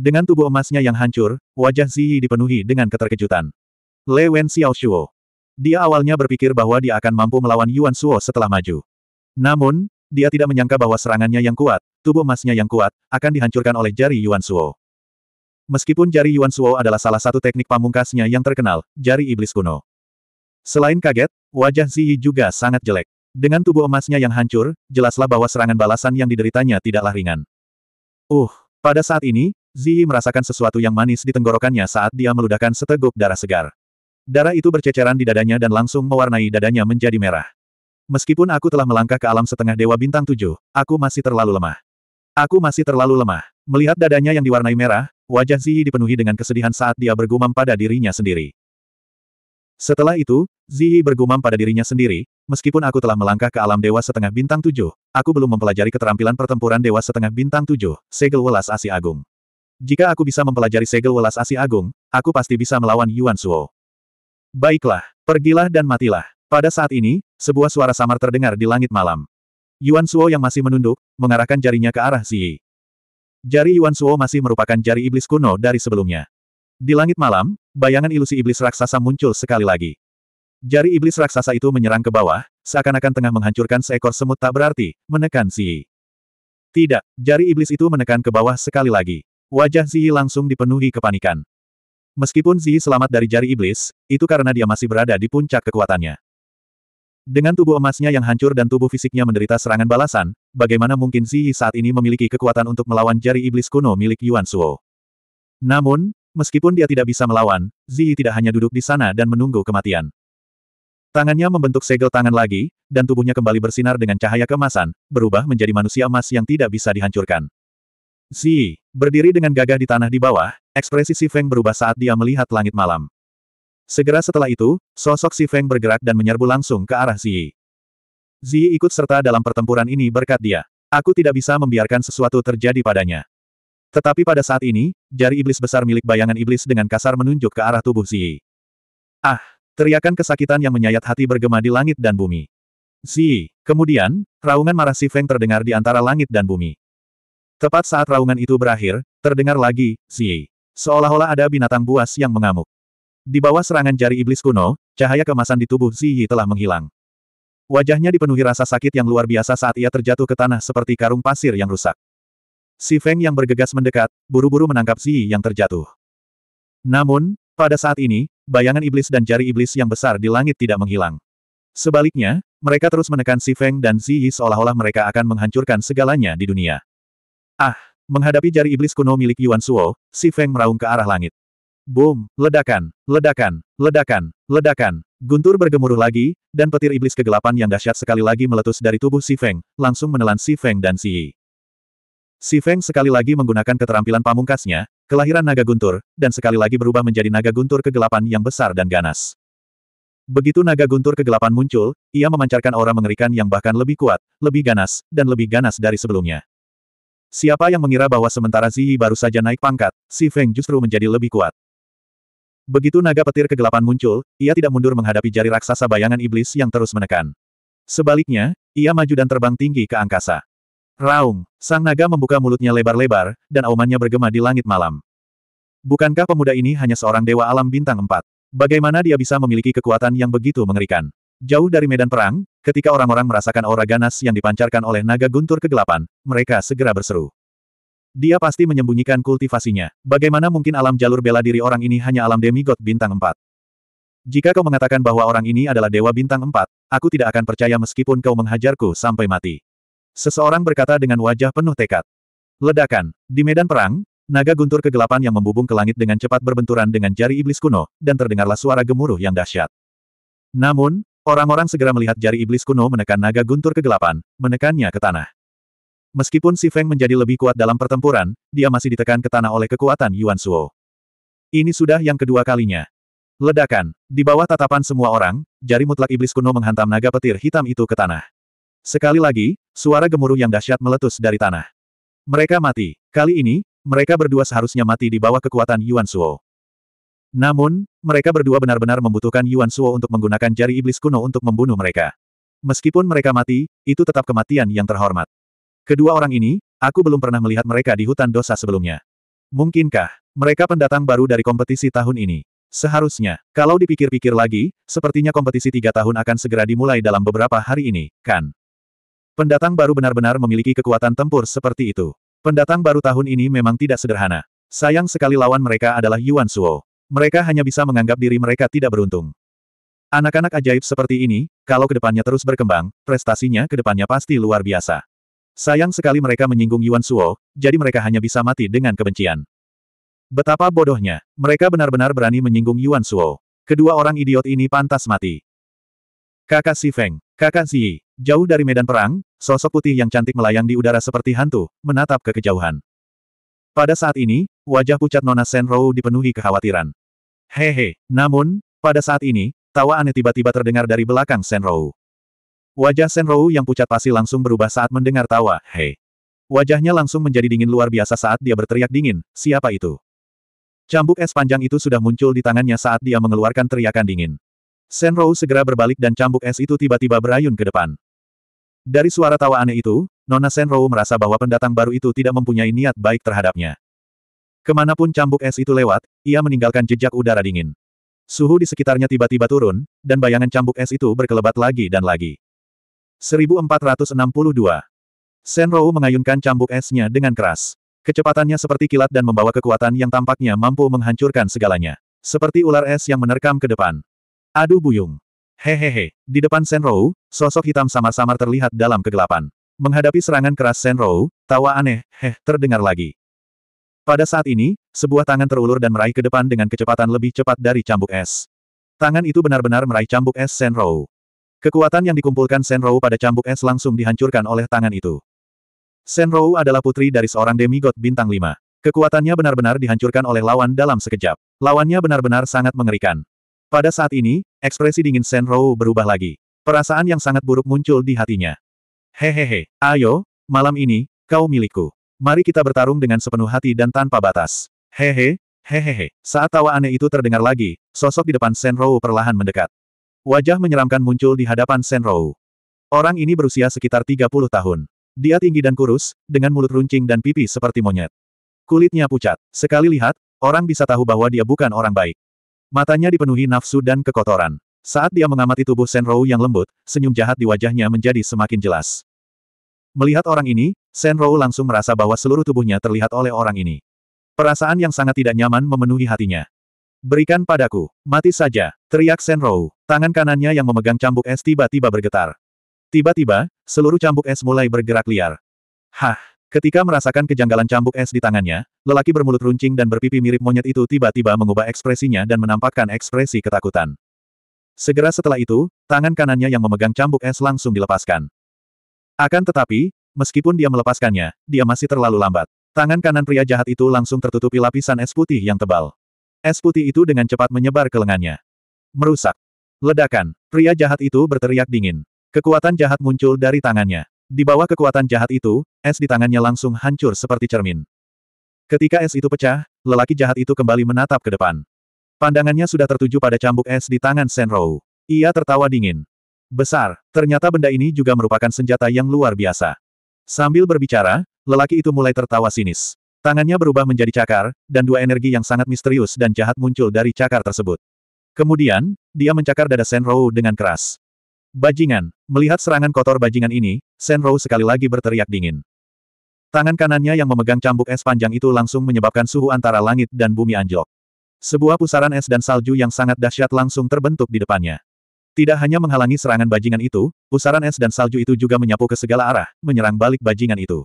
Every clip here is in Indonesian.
Dengan tubuh emasnya yang hancur, wajah Ziyi dipenuhi dengan keterkejutan. Lei Wen Shuo. Dia awalnya berpikir bahwa dia akan mampu melawan Yuan Suo setelah maju. Namun, dia tidak menyangka bahwa serangannya yang kuat, tubuh emasnya yang kuat, akan dihancurkan oleh jari Yuan Suo. Meskipun jari Yuan Suo adalah salah satu teknik pamungkasnya yang terkenal, jari iblis kuno. Selain kaget, wajah Ziyi juga sangat jelek. Dengan tubuh emasnya yang hancur, jelaslah bahwa serangan balasan yang dideritanya tidaklah ringan. Uh, pada saat ini, Zihi merasakan sesuatu yang manis di tenggorokannya saat dia meludahkan seteguk darah segar. Darah itu berceceran di dadanya dan langsung mewarnai dadanya menjadi merah. Meskipun aku telah melangkah ke alam setengah dewa bintang tujuh, aku masih terlalu lemah. Aku masih terlalu lemah. Melihat dadanya yang diwarnai merah, wajah Zihi dipenuhi dengan kesedihan saat dia bergumam pada dirinya sendiri. Setelah itu, Zihi bergumam pada dirinya sendiri, meskipun aku telah melangkah ke alam dewa setengah bintang tujuh, aku belum mempelajari keterampilan pertempuran dewa setengah bintang tujuh, segel welas asi agung. Jika aku bisa mempelajari segel welas asi agung, aku pasti bisa melawan Yuan Suo. Baiklah, pergilah dan matilah. Pada saat ini, sebuah suara samar terdengar di langit malam. Yuan Suo yang masih menunduk, mengarahkan jarinya ke arah Ziyi. Jari Yuan Suo masih merupakan jari iblis kuno dari sebelumnya. Di langit malam, bayangan ilusi iblis raksasa muncul sekali lagi. Jari iblis raksasa itu menyerang ke bawah, seakan-akan tengah menghancurkan seekor semut tak berarti, menekan Ziyi. Tidak, jari iblis itu menekan ke bawah sekali lagi. Wajah Zi langsung dipenuhi kepanikan. Meskipun Zi selamat dari jari iblis, itu karena dia masih berada di puncak kekuatannya. Dengan tubuh emasnya yang hancur dan tubuh fisiknya menderita serangan balasan, bagaimana mungkin Zi saat ini memiliki kekuatan untuk melawan jari iblis kuno milik Yuan Suo. Namun, meskipun dia tidak bisa melawan, Zi tidak hanya duduk di sana dan menunggu kematian. Tangannya membentuk segel tangan lagi, dan tubuhnya kembali bersinar dengan cahaya kemasan, berubah menjadi manusia emas yang tidak bisa dihancurkan. Zi, berdiri dengan gagah di tanah di bawah, ekspresi Si Feng berubah saat dia melihat langit malam. Segera setelah itu, sosok Si Feng bergerak dan menyerbu langsung ke arah Zi. Zi ikut serta dalam pertempuran ini berkat dia. Aku tidak bisa membiarkan sesuatu terjadi padanya. Tetapi pada saat ini, jari iblis besar milik bayangan iblis dengan kasar menunjuk ke arah tubuh Zi. Ah, teriakan kesakitan yang menyayat hati bergema di langit dan bumi. Zi, kemudian, raungan marah Si Feng terdengar di antara langit dan bumi. Tepat saat raungan itu berakhir, terdengar lagi, Xie. Seolah-olah ada binatang buas yang mengamuk. Di bawah serangan jari iblis kuno, cahaya kemasan di tubuh Xie telah menghilang. Wajahnya dipenuhi rasa sakit yang luar biasa saat ia terjatuh ke tanah seperti karung pasir yang rusak. Si Feng yang bergegas mendekat, buru-buru menangkap Xie yang terjatuh. Namun, pada saat ini, bayangan iblis dan jari iblis yang besar di langit tidak menghilang. Sebaliknya, mereka terus menekan Si Feng dan Xie seolah-olah mereka akan menghancurkan segalanya di dunia. Ah! Menghadapi jari iblis kuno milik Yuan Suo, si Feng meraung ke arah langit. Boom! Ledakan! Ledakan! Ledakan! Ledakan! Guntur bergemuruh lagi, dan petir iblis kegelapan yang dahsyat sekali lagi meletus dari tubuh si Feng, langsung menelan si Feng dan si Yi. Si Feng sekali lagi menggunakan keterampilan pamungkasnya, kelahiran naga guntur, dan sekali lagi berubah menjadi naga guntur kegelapan yang besar dan ganas. Begitu naga guntur kegelapan muncul, ia memancarkan aura mengerikan yang bahkan lebih kuat, lebih ganas, dan lebih ganas dari sebelumnya. Siapa yang mengira bahwa sementara Ziyi baru saja naik pangkat, Si Feng justru menjadi lebih kuat. Begitu naga petir kegelapan muncul, ia tidak mundur menghadapi jari raksasa bayangan iblis yang terus menekan. Sebaliknya, ia maju dan terbang tinggi ke angkasa. Raung, sang naga membuka mulutnya lebar-lebar, dan aumannya bergema di langit malam. Bukankah pemuda ini hanya seorang dewa alam bintang empat? Bagaimana dia bisa memiliki kekuatan yang begitu mengerikan? Jauh dari medan perang, ketika orang-orang merasakan aura ganas yang dipancarkan oleh naga guntur kegelapan, mereka segera berseru. Dia pasti menyembunyikan kultivasinya. Bagaimana mungkin alam jalur bela diri orang ini hanya alam demigod bintang 4? Jika kau mengatakan bahwa orang ini adalah dewa bintang 4, aku tidak akan percaya meskipun kau menghajarku sampai mati. Seseorang berkata dengan wajah penuh tekad. Ledakan. Di medan perang, naga guntur kegelapan yang membubung ke langit dengan cepat berbenturan dengan jari iblis kuno, dan terdengarlah suara gemuruh yang dahsyat. Namun, Orang-orang segera melihat jari iblis kuno menekan naga guntur kegelapan, menekannya ke tanah. Meskipun Si Feng menjadi lebih kuat dalam pertempuran, dia masih ditekan ke tanah oleh kekuatan Yuan Suo. Ini sudah yang kedua kalinya. Ledakan. Di bawah tatapan semua orang, jari mutlak iblis kuno menghantam naga petir hitam itu ke tanah. Sekali lagi, suara gemuruh yang dahsyat meletus dari tanah. Mereka mati. Kali ini, mereka berdua seharusnya mati di bawah kekuatan Yuan Suo. Namun, mereka berdua benar-benar membutuhkan Yuan Suo untuk menggunakan jari iblis kuno untuk membunuh mereka. Meskipun mereka mati, itu tetap kematian yang terhormat. Kedua orang ini, aku belum pernah melihat mereka di hutan dosa sebelumnya. Mungkinkah, mereka pendatang baru dari kompetisi tahun ini? Seharusnya, kalau dipikir-pikir lagi, sepertinya kompetisi tiga tahun akan segera dimulai dalam beberapa hari ini, kan? Pendatang baru benar-benar memiliki kekuatan tempur seperti itu. Pendatang baru tahun ini memang tidak sederhana. Sayang sekali lawan mereka adalah Yuan Suo. Mereka hanya bisa menganggap diri mereka tidak beruntung. Anak-anak ajaib seperti ini, kalau kedepannya terus berkembang, prestasinya kedepannya pasti luar biasa. Sayang sekali mereka menyinggung Yuan Suo, jadi mereka hanya bisa mati dengan kebencian. Betapa bodohnya, mereka benar-benar berani menyinggung Yuan Suo. Kedua orang idiot ini pantas mati. Kakak Si Feng, Kakak Si, jauh dari medan perang, sosok putih yang cantik melayang di udara seperti hantu, menatap ke kejauhan. Pada saat ini, wajah pucat Nona Sen Rou dipenuhi kekhawatiran. Hehe, namun, pada saat ini, tawa aneh tiba-tiba terdengar dari belakang Senrou. Wajah Senrou yang pucat pasti langsung berubah saat mendengar tawa, hei. Wajahnya langsung menjadi dingin luar biasa saat dia berteriak dingin, siapa itu? Cambuk es panjang itu sudah muncul di tangannya saat dia mengeluarkan teriakan dingin. Senrou segera berbalik dan cambuk es itu tiba-tiba berayun ke depan. Dari suara tawa aneh itu, Nona Senrou merasa bahwa pendatang baru itu tidak mempunyai niat baik terhadapnya. Kemanapun cambuk es itu lewat, ia meninggalkan jejak udara dingin. Suhu di sekitarnya tiba-tiba turun, dan bayangan cambuk es itu berkelebat lagi dan lagi. 1462. Senrou mengayunkan cambuk esnya dengan keras. Kecepatannya seperti kilat dan membawa kekuatan yang tampaknya mampu menghancurkan segalanya. Seperti ular es yang menerkam ke depan. Aduh buyung. Hehehe. Di depan Senrou, sosok hitam samar-samar terlihat dalam kegelapan. Menghadapi serangan keras Senrou, tawa aneh, heh, terdengar lagi. Pada saat ini, sebuah tangan terulur dan meraih ke depan dengan kecepatan lebih cepat dari cambuk es. Tangan itu benar-benar meraih cambuk es Senrou. Kekuatan yang dikumpulkan Senrou pada cambuk es langsung dihancurkan oleh tangan itu. Senrou adalah putri dari seorang demigod bintang lima. Kekuatannya benar-benar dihancurkan oleh lawan dalam sekejap. Lawannya benar-benar sangat mengerikan. Pada saat ini, ekspresi dingin Senrou berubah lagi. Perasaan yang sangat buruk muncul di hatinya. Hehehe, ayo, malam ini, kau milikku. Mari kita bertarung dengan sepenuh hati dan tanpa batas. Hehe, hehehe. Saat tawa aneh itu terdengar lagi, sosok di depan Senrou perlahan mendekat. Wajah menyeramkan muncul di hadapan Senrou. Orang ini berusia sekitar 30 tahun. Dia tinggi dan kurus, dengan mulut runcing dan pipi seperti monyet. Kulitnya pucat. Sekali lihat, orang bisa tahu bahwa dia bukan orang baik. Matanya dipenuhi nafsu dan kekotoran. Saat dia mengamati tubuh Senrou yang lembut, senyum jahat di wajahnya menjadi semakin jelas. Melihat orang ini, Senro langsung merasa bahwa seluruh tubuhnya terlihat oleh orang ini. Perasaan yang sangat tidak nyaman memenuhi hatinya. Berikan padaku, mati saja, teriak Senro. Tangan kanannya yang memegang cambuk es tiba-tiba bergetar. Tiba-tiba, seluruh cambuk es mulai bergerak liar. Hah, ketika merasakan kejanggalan cambuk es di tangannya, lelaki bermulut runcing dan berpipi mirip monyet itu tiba-tiba mengubah ekspresinya dan menampakkan ekspresi ketakutan. Segera setelah itu, tangan kanannya yang memegang cambuk es langsung dilepaskan. Akan tetapi, Meskipun dia melepaskannya, dia masih terlalu lambat. Tangan kanan pria jahat itu langsung tertutupi lapisan es putih yang tebal. Es putih itu dengan cepat menyebar ke lengannya. Merusak. Ledakan. Pria jahat itu berteriak dingin. Kekuatan jahat muncul dari tangannya. Di bawah kekuatan jahat itu, es di tangannya langsung hancur seperti cermin. Ketika es itu pecah, lelaki jahat itu kembali menatap ke depan. Pandangannya sudah tertuju pada cambuk es di tangan Senrou. Ia tertawa dingin. Besar, ternyata benda ini juga merupakan senjata yang luar biasa. Sambil berbicara, lelaki itu mulai tertawa sinis. Tangannya berubah menjadi cakar, dan dua energi yang sangat misterius dan jahat muncul dari cakar tersebut. Kemudian, dia mencakar dada Senrou dengan keras. Bajingan, melihat serangan kotor bajingan ini, Senrou sekali lagi berteriak dingin. Tangan kanannya yang memegang cambuk es panjang itu langsung menyebabkan suhu antara langit dan bumi anjlok. Sebuah pusaran es dan salju yang sangat dahsyat langsung terbentuk di depannya. Tidak hanya menghalangi serangan bajingan itu, pusaran es dan salju itu juga menyapu ke segala arah, menyerang balik bajingan itu.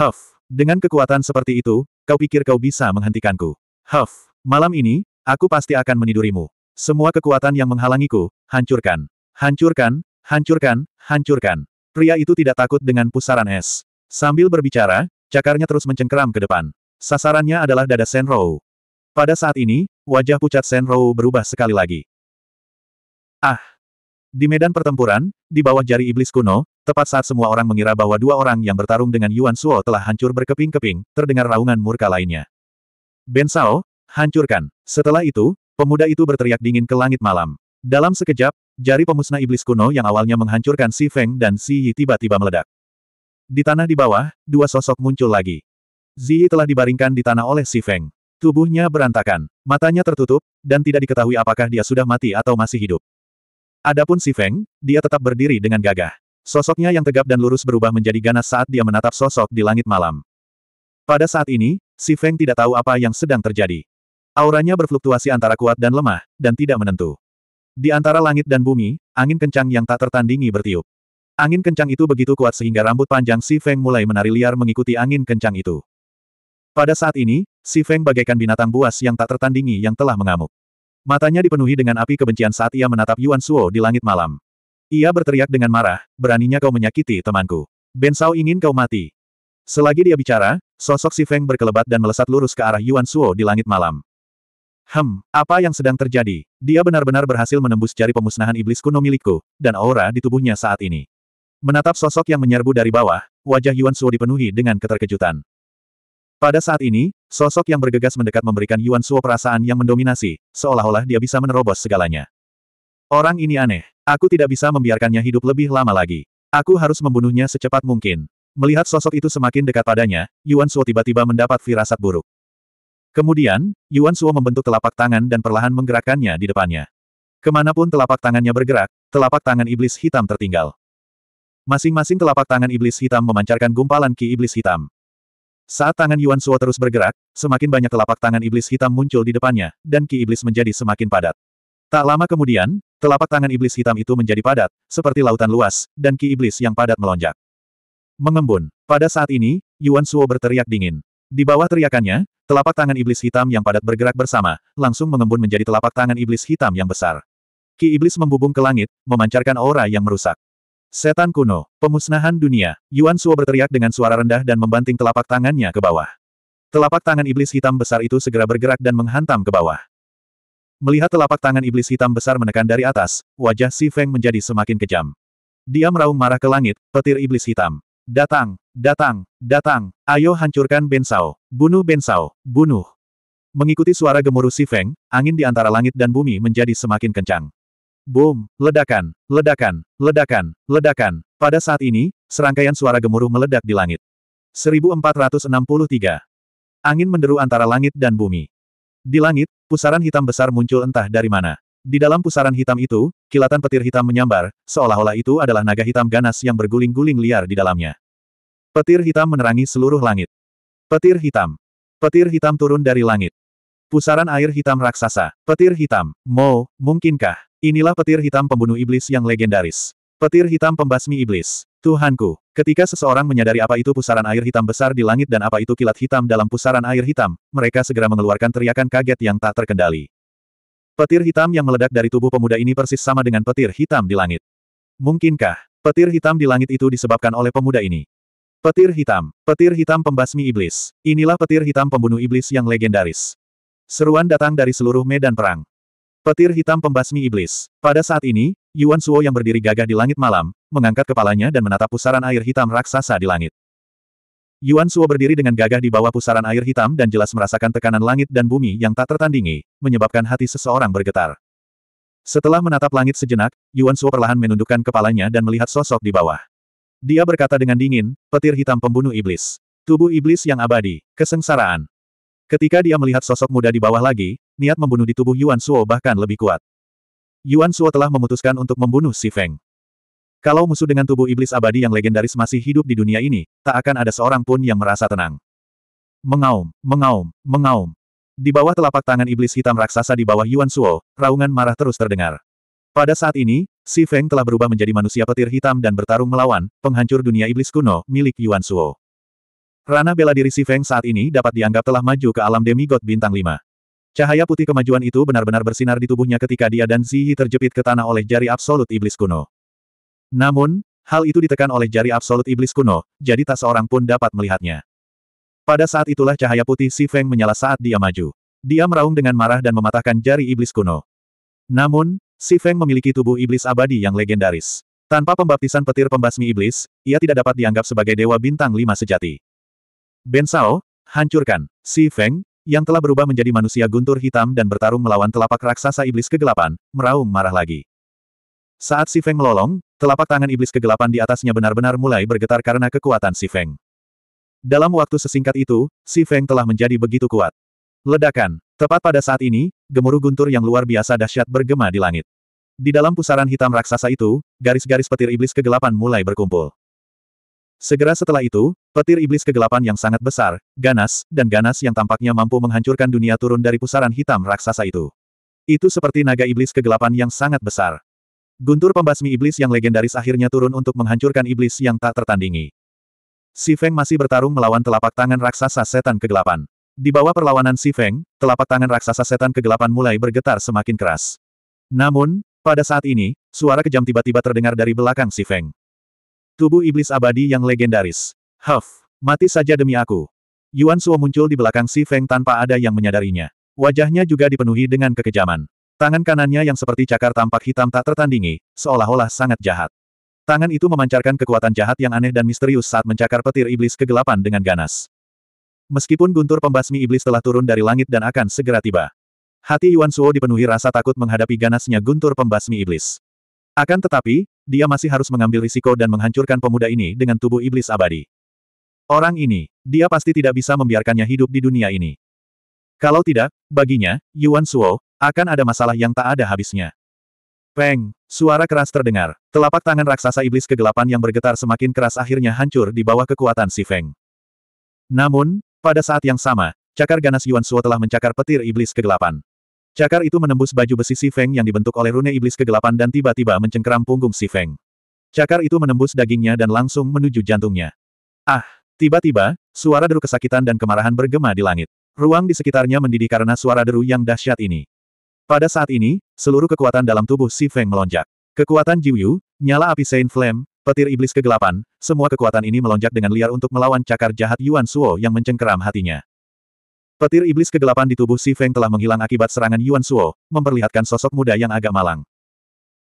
Huff, dengan kekuatan seperti itu, kau pikir kau bisa menghentikanku. Huff, malam ini, aku pasti akan menidurimu. Semua kekuatan yang menghalangiku, hancurkan. Hancurkan, hancurkan, hancurkan. Pria itu tidak takut dengan pusaran es. Sambil berbicara, cakarnya terus mencengkeram ke depan. Sasarannya adalah dada Senrou. Pada saat ini, wajah pucat Senrou berubah sekali lagi. Ah! Di medan pertempuran, di bawah jari iblis kuno, tepat saat semua orang mengira bahwa dua orang yang bertarung dengan Yuan Suo telah hancur berkeping-keping, terdengar raungan murka lainnya. Ben Sao, hancurkan. Setelah itu, pemuda itu berteriak dingin ke langit malam. Dalam sekejap, jari pemusnah iblis kuno yang awalnya menghancurkan Si Feng dan Si Yi tiba-tiba meledak. Di tanah di bawah, dua sosok muncul lagi. Zi Yi telah dibaringkan di tanah oleh Si Feng. Tubuhnya berantakan, matanya tertutup, dan tidak diketahui apakah dia sudah mati atau masih hidup. Adapun si Feng, dia tetap berdiri dengan gagah. Sosoknya yang tegap dan lurus berubah menjadi ganas saat dia menatap sosok di langit malam. Pada saat ini, si Feng tidak tahu apa yang sedang terjadi. Auranya berfluktuasi antara kuat dan lemah, dan tidak menentu. Di antara langit dan bumi, angin kencang yang tak tertandingi bertiup. Angin kencang itu begitu kuat sehingga rambut panjang si Feng mulai menari liar mengikuti angin kencang itu. Pada saat ini, si Feng bagaikan binatang buas yang tak tertandingi yang telah mengamuk. Matanya dipenuhi dengan api kebencian saat ia menatap Yuan Suo di langit malam. Ia berteriak dengan marah, beraninya kau menyakiti temanku. Ben Sao ingin kau mati. Selagi dia bicara, sosok si Feng berkelebat dan melesat lurus ke arah Yuan Suo di langit malam. Hem, apa yang sedang terjadi? Dia benar-benar berhasil menembus jari pemusnahan iblis kuno milikku, dan aura di tubuhnya saat ini. Menatap sosok yang menyerbu dari bawah, wajah Yuan Suo dipenuhi dengan keterkejutan. Pada saat ini, sosok yang bergegas mendekat memberikan Yuan Suo perasaan yang mendominasi, seolah-olah dia bisa menerobos segalanya. Orang ini aneh. Aku tidak bisa membiarkannya hidup lebih lama lagi. Aku harus membunuhnya secepat mungkin. Melihat sosok itu semakin dekat padanya, Yuan Suo tiba-tiba mendapat firasat buruk. Kemudian, Yuan Suo membentuk telapak tangan dan perlahan menggerakkannya di depannya. Kemanapun telapak tangannya bergerak, telapak tangan iblis hitam tertinggal. Masing-masing telapak tangan iblis hitam memancarkan gumpalan ki iblis hitam. Saat tangan Yuan Suo terus bergerak, semakin banyak telapak tangan iblis hitam muncul di depannya, dan ki iblis menjadi semakin padat. Tak lama kemudian, telapak tangan iblis hitam itu menjadi padat, seperti lautan luas, dan ki iblis yang padat melonjak. Mengembun. Pada saat ini, Yuan Suo berteriak dingin. Di bawah teriakannya, telapak tangan iblis hitam yang padat bergerak bersama, langsung mengembun menjadi telapak tangan iblis hitam yang besar. Ki iblis membubung ke langit, memancarkan aura yang merusak. Setan kuno, pemusnahan dunia, Yuan Suo berteriak dengan suara rendah dan membanting telapak tangannya ke bawah. Telapak tangan iblis hitam besar itu segera bergerak dan menghantam ke bawah. Melihat telapak tangan iblis hitam besar menekan dari atas, wajah Si Feng menjadi semakin kejam. Dia meraung marah ke langit, petir iblis hitam. Datang, datang, datang, ayo hancurkan Bensao, bunuh Bensao, bunuh. Mengikuti suara gemuruh Si Feng, angin di antara langit dan bumi menjadi semakin kencang. Boom, ledakan, ledakan, ledakan, ledakan. Pada saat ini, serangkaian suara gemuruh meledak di langit. 1463. Angin menderu antara langit dan bumi. Di langit, pusaran hitam besar muncul entah dari mana. Di dalam pusaran hitam itu, kilatan petir hitam menyambar, seolah-olah itu adalah naga hitam ganas yang berguling-guling liar di dalamnya. Petir hitam menerangi seluruh langit. Petir hitam. Petir hitam turun dari langit. Pusaran air hitam raksasa. Petir hitam. Mo, mungkinkah? Inilah petir hitam pembunuh iblis yang legendaris. Petir hitam pembasmi iblis. Tuhanku, ketika seseorang menyadari apa itu pusaran air hitam besar di langit dan apa itu kilat hitam dalam pusaran air hitam, mereka segera mengeluarkan teriakan kaget yang tak terkendali. Petir hitam yang meledak dari tubuh pemuda ini persis sama dengan petir hitam di langit. Mungkinkah, petir hitam di langit itu disebabkan oleh pemuda ini? Petir hitam, petir hitam pembasmi iblis. Inilah petir hitam pembunuh iblis yang legendaris. Seruan datang dari seluruh medan perang. Petir hitam pembasmi iblis. Pada saat ini, Yuan Suo yang berdiri gagah di langit malam, mengangkat kepalanya dan menatap pusaran air hitam raksasa di langit. Yuan Suo berdiri dengan gagah di bawah pusaran air hitam dan jelas merasakan tekanan langit dan bumi yang tak tertandingi, menyebabkan hati seseorang bergetar. Setelah menatap langit sejenak, Yuan Suo perlahan menundukkan kepalanya dan melihat sosok di bawah. Dia berkata dengan dingin, petir hitam pembunuh iblis. Tubuh iblis yang abadi, kesengsaraan. Ketika dia melihat sosok muda di bawah lagi, niat membunuh di tubuh Yuan Suo bahkan lebih kuat. Yuan Suo telah memutuskan untuk membunuh Si Feng. Kalau musuh dengan tubuh iblis abadi yang legendaris masih hidup di dunia ini, tak akan ada seorang pun yang merasa tenang. Mengaum, mengaum, mengaum. Di bawah telapak tangan iblis hitam raksasa di bawah Yuan Suo, raungan marah terus terdengar. Pada saat ini, Si Feng telah berubah menjadi manusia petir hitam dan bertarung melawan penghancur dunia iblis kuno milik Yuan Suo. Ranah bela diri Si Feng saat ini dapat dianggap telah maju ke alam demigod bintang 5. Cahaya putih kemajuan itu benar-benar bersinar di tubuhnya ketika dia dan Ziyi terjepit ke tanah oleh jari absolut iblis kuno. Namun, hal itu ditekan oleh jari absolut iblis kuno, jadi tak seorang pun dapat melihatnya. Pada saat itulah cahaya putih Si Feng menyala saat dia maju. Dia meraung dengan marah dan mematahkan jari iblis kuno. Namun, Si Feng memiliki tubuh iblis abadi yang legendaris. Tanpa pembaptisan petir pembasmi iblis, ia tidak dapat dianggap sebagai dewa bintang lima sejati. Ben Sao, hancurkan. Si Feng, yang telah berubah menjadi manusia guntur hitam dan bertarung melawan telapak raksasa iblis kegelapan, meraung marah lagi. Saat Si Feng melolong, telapak tangan iblis kegelapan di atasnya benar-benar mulai bergetar karena kekuatan Si Feng. Dalam waktu sesingkat itu, Si Feng telah menjadi begitu kuat. Ledakan. Tepat pada saat ini, gemuruh guntur yang luar biasa dahsyat bergema di langit. Di dalam pusaran hitam raksasa itu, garis-garis petir iblis kegelapan mulai berkumpul. Segera setelah itu, Petir iblis kegelapan yang sangat besar, ganas, dan ganas yang tampaknya mampu menghancurkan dunia turun dari pusaran hitam raksasa itu. Itu seperti naga iblis kegelapan yang sangat besar. Guntur pembasmi iblis yang legendaris akhirnya turun untuk menghancurkan iblis yang tak tertandingi. Si Feng masih bertarung melawan telapak tangan raksasa setan kegelapan. Di bawah perlawanan Si Feng, telapak tangan raksasa setan kegelapan mulai bergetar semakin keras. Namun, pada saat ini, suara kejam tiba-tiba terdengar dari belakang Si Feng. Tubuh iblis abadi yang legendaris. Huff, mati saja demi aku. Yuan Suo muncul di belakang Si Feng tanpa ada yang menyadarinya. Wajahnya juga dipenuhi dengan kekejaman. Tangan kanannya yang seperti cakar tampak hitam tak tertandingi, seolah-olah sangat jahat. Tangan itu memancarkan kekuatan jahat yang aneh dan misterius saat mencakar petir iblis kegelapan dengan ganas. Meskipun guntur pembasmi iblis telah turun dari langit dan akan segera tiba. Hati Yuan Suo dipenuhi rasa takut menghadapi ganasnya guntur pembasmi iblis. Akan tetapi, dia masih harus mengambil risiko dan menghancurkan pemuda ini dengan tubuh iblis abadi. Orang ini, dia pasti tidak bisa membiarkannya hidup di dunia ini. Kalau tidak, baginya, Yuan Suo, akan ada masalah yang tak ada habisnya. Peng, suara keras terdengar. Telapak tangan raksasa iblis kegelapan yang bergetar semakin keras akhirnya hancur di bawah kekuatan si Feng. Namun, pada saat yang sama, cakar ganas Yuan Suo telah mencakar petir iblis kegelapan. Cakar itu menembus baju besi si Feng yang dibentuk oleh rune iblis kegelapan dan tiba-tiba mencengkeram punggung si Feng. Cakar itu menembus dagingnya dan langsung menuju jantungnya. Ah! Tiba-tiba, suara deru kesakitan dan kemarahan bergema di langit. Ruang di sekitarnya mendidih karena suara deru yang dahsyat ini. Pada saat ini, seluruh kekuatan dalam tubuh Si Feng melonjak. Kekuatan Jiu nyala api Saint Flame, petir iblis kegelapan, semua kekuatan ini melonjak dengan liar untuk melawan cakar jahat Yuan Suo yang mencengkeram hatinya. Petir iblis kegelapan di tubuh Si Feng telah menghilang akibat serangan Yuan Suo, memperlihatkan sosok muda yang agak malang.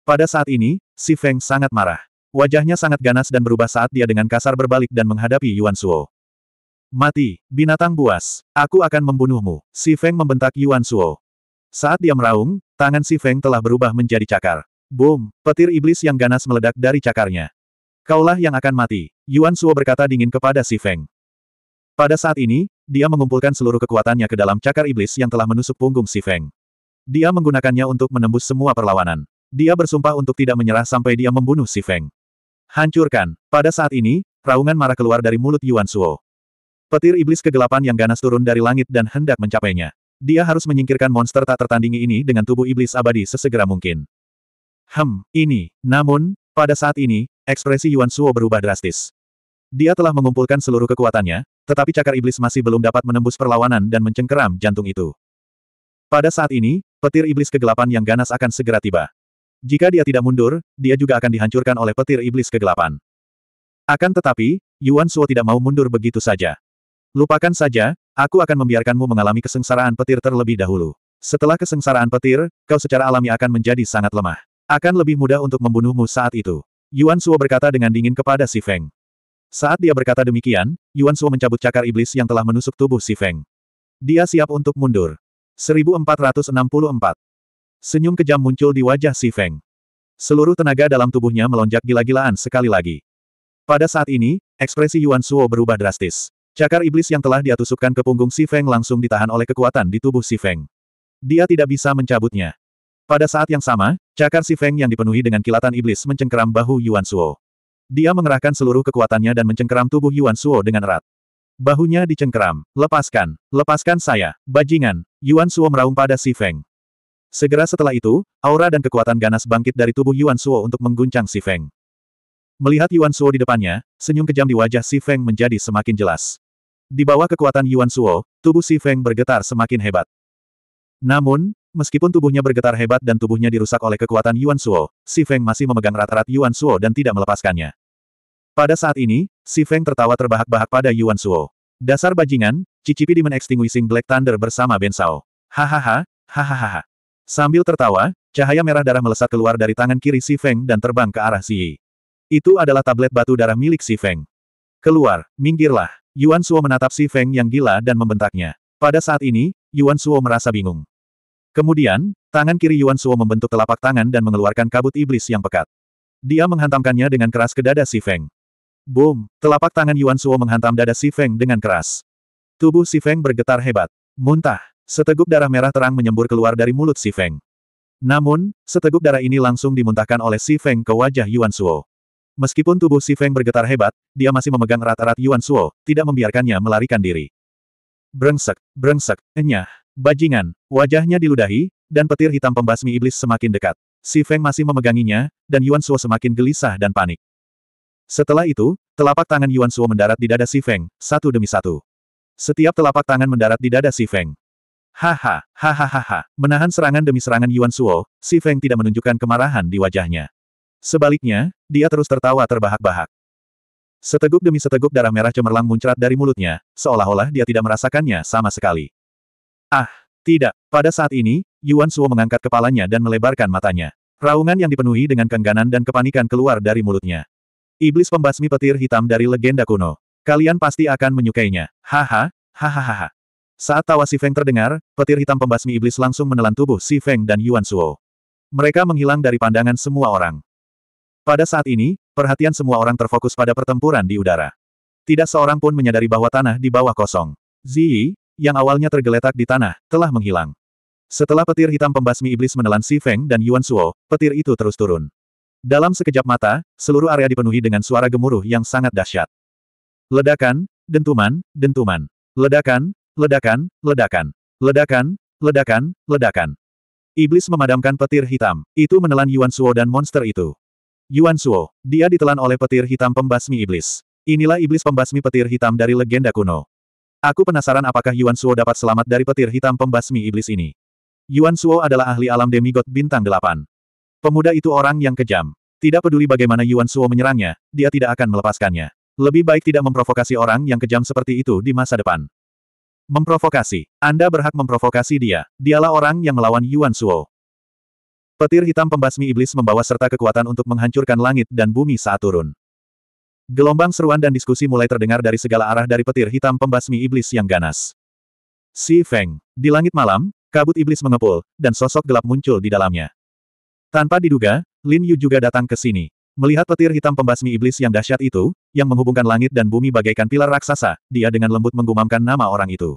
Pada saat ini, Si Feng sangat marah. Wajahnya sangat ganas dan berubah saat dia dengan kasar berbalik dan menghadapi Yuan Suo. Mati, binatang buas, aku akan membunuhmu, Si Feng membentak Yuan Suo. Saat dia meraung, tangan Si Feng telah berubah menjadi cakar. Boom, petir iblis yang ganas meledak dari cakarnya. Kaulah yang akan mati, Yuan Suo berkata dingin kepada Si Feng. Pada saat ini, dia mengumpulkan seluruh kekuatannya ke dalam cakar iblis yang telah menusuk punggung Si Feng. Dia menggunakannya untuk menembus semua perlawanan. Dia bersumpah untuk tidak menyerah sampai dia membunuh Si Feng. Hancurkan. Pada saat ini, raungan marah keluar dari mulut Yuan Suo. Petir iblis kegelapan yang ganas turun dari langit dan hendak mencapainya. Dia harus menyingkirkan monster tak tertandingi ini dengan tubuh iblis abadi sesegera mungkin. Hem, ini. Namun, pada saat ini, ekspresi Yuan Suo berubah drastis. Dia telah mengumpulkan seluruh kekuatannya, tetapi cakar iblis masih belum dapat menembus perlawanan dan mencengkeram jantung itu. Pada saat ini, petir iblis kegelapan yang ganas akan segera tiba. Jika dia tidak mundur, dia juga akan dihancurkan oleh petir iblis kegelapan. Akan tetapi, Yuan Suo tidak mau mundur begitu saja. Lupakan saja, aku akan membiarkanmu mengalami kesengsaraan petir terlebih dahulu. Setelah kesengsaraan petir, kau secara alami akan menjadi sangat lemah. Akan lebih mudah untuk membunuhmu saat itu. Yuan Suo berkata dengan dingin kepada Si Feng. Saat dia berkata demikian, Yuan Suo mencabut cakar iblis yang telah menusuk tubuh Si Feng. Dia siap untuk mundur. 1464 Senyum kejam muncul di wajah Si Feng. Seluruh tenaga dalam tubuhnya melonjak gila-gilaan sekali lagi. Pada saat ini, ekspresi Yuan Suo berubah drastis. Cakar iblis yang telah dia tusukkan ke punggung Si Feng langsung ditahan oleh kekuatan di tubuh Si Feng. Dia tidak bisa mencabutnya. Pada saat yang sama, cakar Si Feng yang dipenuhi dengan kilatan iblis mencengkeram bahu Yuan Suo. Dia mengerahkan seluruh kekuatannya dan mencengkeram tubuh Yuan Suo dengan erat. Bahunya dicengkeram. Lepaskan, lepaskan saya, bajingan. Yuan Suo meraung pada Si Feng. Segera setelah itu, aura dan kekuatan ganas bangkit dari tubuh Yuan Suo untuk mengguncang Si Feng. Melihat Yuan Suo di depannya, senyum kejam di wajah Si Feng menjadi semakin jelas. Di bawah kekuatan Yuan Suo, tubuh Si Feng bergetar semakin hebat. Namun, meskipun tubuhnya bergetar hebat dan tubuhnya dirusak oleh kekuatan Yuan Suo, Si Feng masih memegang rat-rat Yuan Suo dan tidak melepaskannya. Pada saat ini, Si Feng tertawa terbahak-bahak pada Yuan Suo. Dasar bajingan, cicipi Demon Extinguishing Black Thunder bersama Ben Sao. Hahaha, hahaha. Sambil tertawa, cahaya merah darah melesat keluar dari tangan kiri Si Feng dan terbang ke arah Si Yi. Itu adalah tablet batu darah milik Si Feng. Keluar, minggirlah. Yuan Suo menatap Si Feng yang gila dan membentaknya. Pada saat ini, Yuan Suo merasa bingung. Kemudian, tangan kiri Yuan Suo membentuk telapak tangan dan mengeluarkan kabut iblis yang pekat. Dia menghantamkannya dengan keras ke dada Si Feng. Boom! Telapak tangan Yuan Suo menghantam dada Si Feng dengan keras. Tubuh Si Feng bergetar hebat. Muntah. Seteguk darah merah terang menyembur keluar dari mulut Si Feng. Namun, seteguk darah ini langsung dimuntahkan oleh Si Feng ke wajah Yuan Suo. Meskipun tubuh Si Feng bergetar hebat, dia masih memegang erat-erat Yuan Suo, tidak membiarkannya melarikan diri. Brengsek, brengsek, enyah, bajingan, wajahnya diludahi, dan petir hitam pembasmi iblis semakin dekat. Si Feng masih memeganginya, dan Yuan Suo semakin gelisah dan panik. Setelah itu, telapak tangan Yuan Suo mendarat di dada Si Feng, satu demi satu. Setiap telapak tangan mendarat di dada Si Feng. Haha, hahaha. Menahan serangan demi serangan Yuan Suo, Si Feng tidak menunjukkan kemarahan di wajahnya. Sebaliknya, dia terus tertawa terbahak-bahak. Seteguk demi seteguk darah merah cemerlang muncrat dari mulutnya, seolah-olah dia tidak merasakannya sama sekali. Ah, tidak. Pada saat ini, Yuan Suo mengangkat kepalanya dan melebarkan matanya. Raungan yang dipenuhi dengan kengganan dan kepanikan keluar dari mulutnya. Iblis pembasmi petir hitam dari legenda kuno. Kalian pasti akan menyukainya. Haha, hahaha. Saat tawa Si Feng terdengar, petir hitam pembasmi iblis langsung menelan tubuh Si Feng dan Yuan Suo. Mereka menghilang dari pandangan semua orang. Pada saat ini, perhatian semua orang terfokus pada pertempuran di udara. Tidak seorang pun menyadari bahwa tanah di bawah kosong. Ziyi, yang awalnya tergeletak di tanah, telah menghilang. Setelah petir hitam pembasmi iblis menelan Si Feng dan Yuan Suo, petir itu terus turun. Dalam sekejap mata, seluruh area dipenuhi dengan suara gemuruh yang sangat dahsyat. Ledakan, dentuman, dentuman. Ledakan, Ledakan, ledakan, ledakan, ledakan, ledakan. Iblis memadamkan petir hitam. Itu menelan Yuan Suo dan monster itu. Yuan Suo, dia ditelan oleh petir hitam pembasmi iblis. Inilah iblis pembasmi petir hitam dari legenda kuno. Aku penasaran apakah Yuan Suo dapat selamat dari petir hitam pembasmi iblis ini. Yuan Suo adalah ahli alam demigod bintang delapan. Pemuda itu orang yang kejam. Tidak peduli bagaimana Yuan Suo menyerangnya, dia tidak akan melepaskannya. Lebih baik tidak memprovokasi orang yang kejam seperti itu di masa depan. Memprovokasi. Anda berhak memprovokasi dia. Dialah orang yang melawan Yuan Suo. Petir hitam pembasmi iblis membawa serta kekuatan untuk menghancurkan langit dan bumi saat turun. Gelombang seruan dan diskusi mulai terdengar dari segala arah dari petir hitam pembasmi iblis yang ganas. Si Feng. Di langit malam, kabut iblis mengepul, dan sosok gelap muncul di dalamnya. Tanpa diduga, Lin Yu juga datang ke sini. Melihat petir hitam pembasmi iblis yang dahsyat itu, yang menghubungkan langit dan bumi bagaikan pilar raksasa, dia dengan lembut menggumamkan nama orang itu.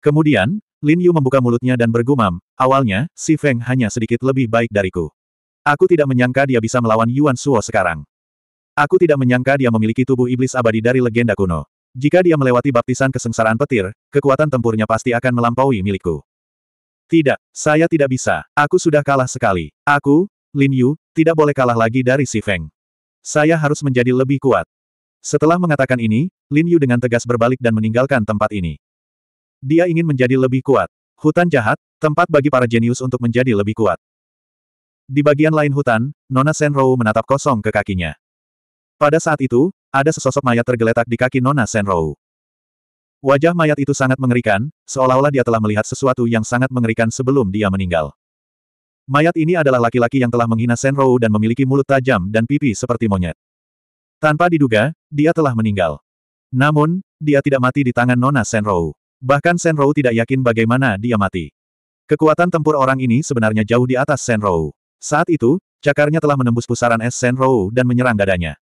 Kemudian, Lin Yu membuka mulutnya dan bergumam, awalnya, si Feng hanya sedikit lebih baik dariku. Aku tidak menyangka dia bisa melawan Yuan Suo sekarang. Aku tidak menyangka dia memiliki tubuh iblis abadi dari legenda kuno. Jika dia melewati baptisan kesengsaraan petir, kekuatan tempurnya pasti akan melampaui milikku. Tidak, saya tidak bisa. Aku sudah kalah sekali. Aku, Lin Yu, tidak boleh kalah lagi dari Si Feng. Saya harus menjadi lebih kuat. Setelah mengatakan ini, Lin Yu dengan tegas berbalik dan meninggalkan tempat ini. Dia ingin menjadi lebih kuat. Hutan jahat, tempat bagi para jenius untuk menjadi lebih kuat. Di bagian lain hutan, Nona Senrou menatap kosong ke kakinya. Pada saat itu, ada sesosok mayat tergeletak di kaki Nona Senrou. Wajah mayat itu sangat mengerikan, seolah-olah dia telah melihat sesuatu yang sangat mengerikan sebelum dia meninggal. Mayat ini adalah laki-laki yang telah menghina Senrou dan memiliki mulut tajam dan pipi seperti monyet. Tanpa diduga, dia telah meninggal. Namun, dia tidak mati di tangan Nona Senrou. Bahkan Senrou tidak yakin bagaimana dia mati. Kekuatan tempur orang ini sebenarnya jauh di atas Senrou. Saat itu, cakarnya telah menembus pusaran es Senrou dan menyerang dadanya.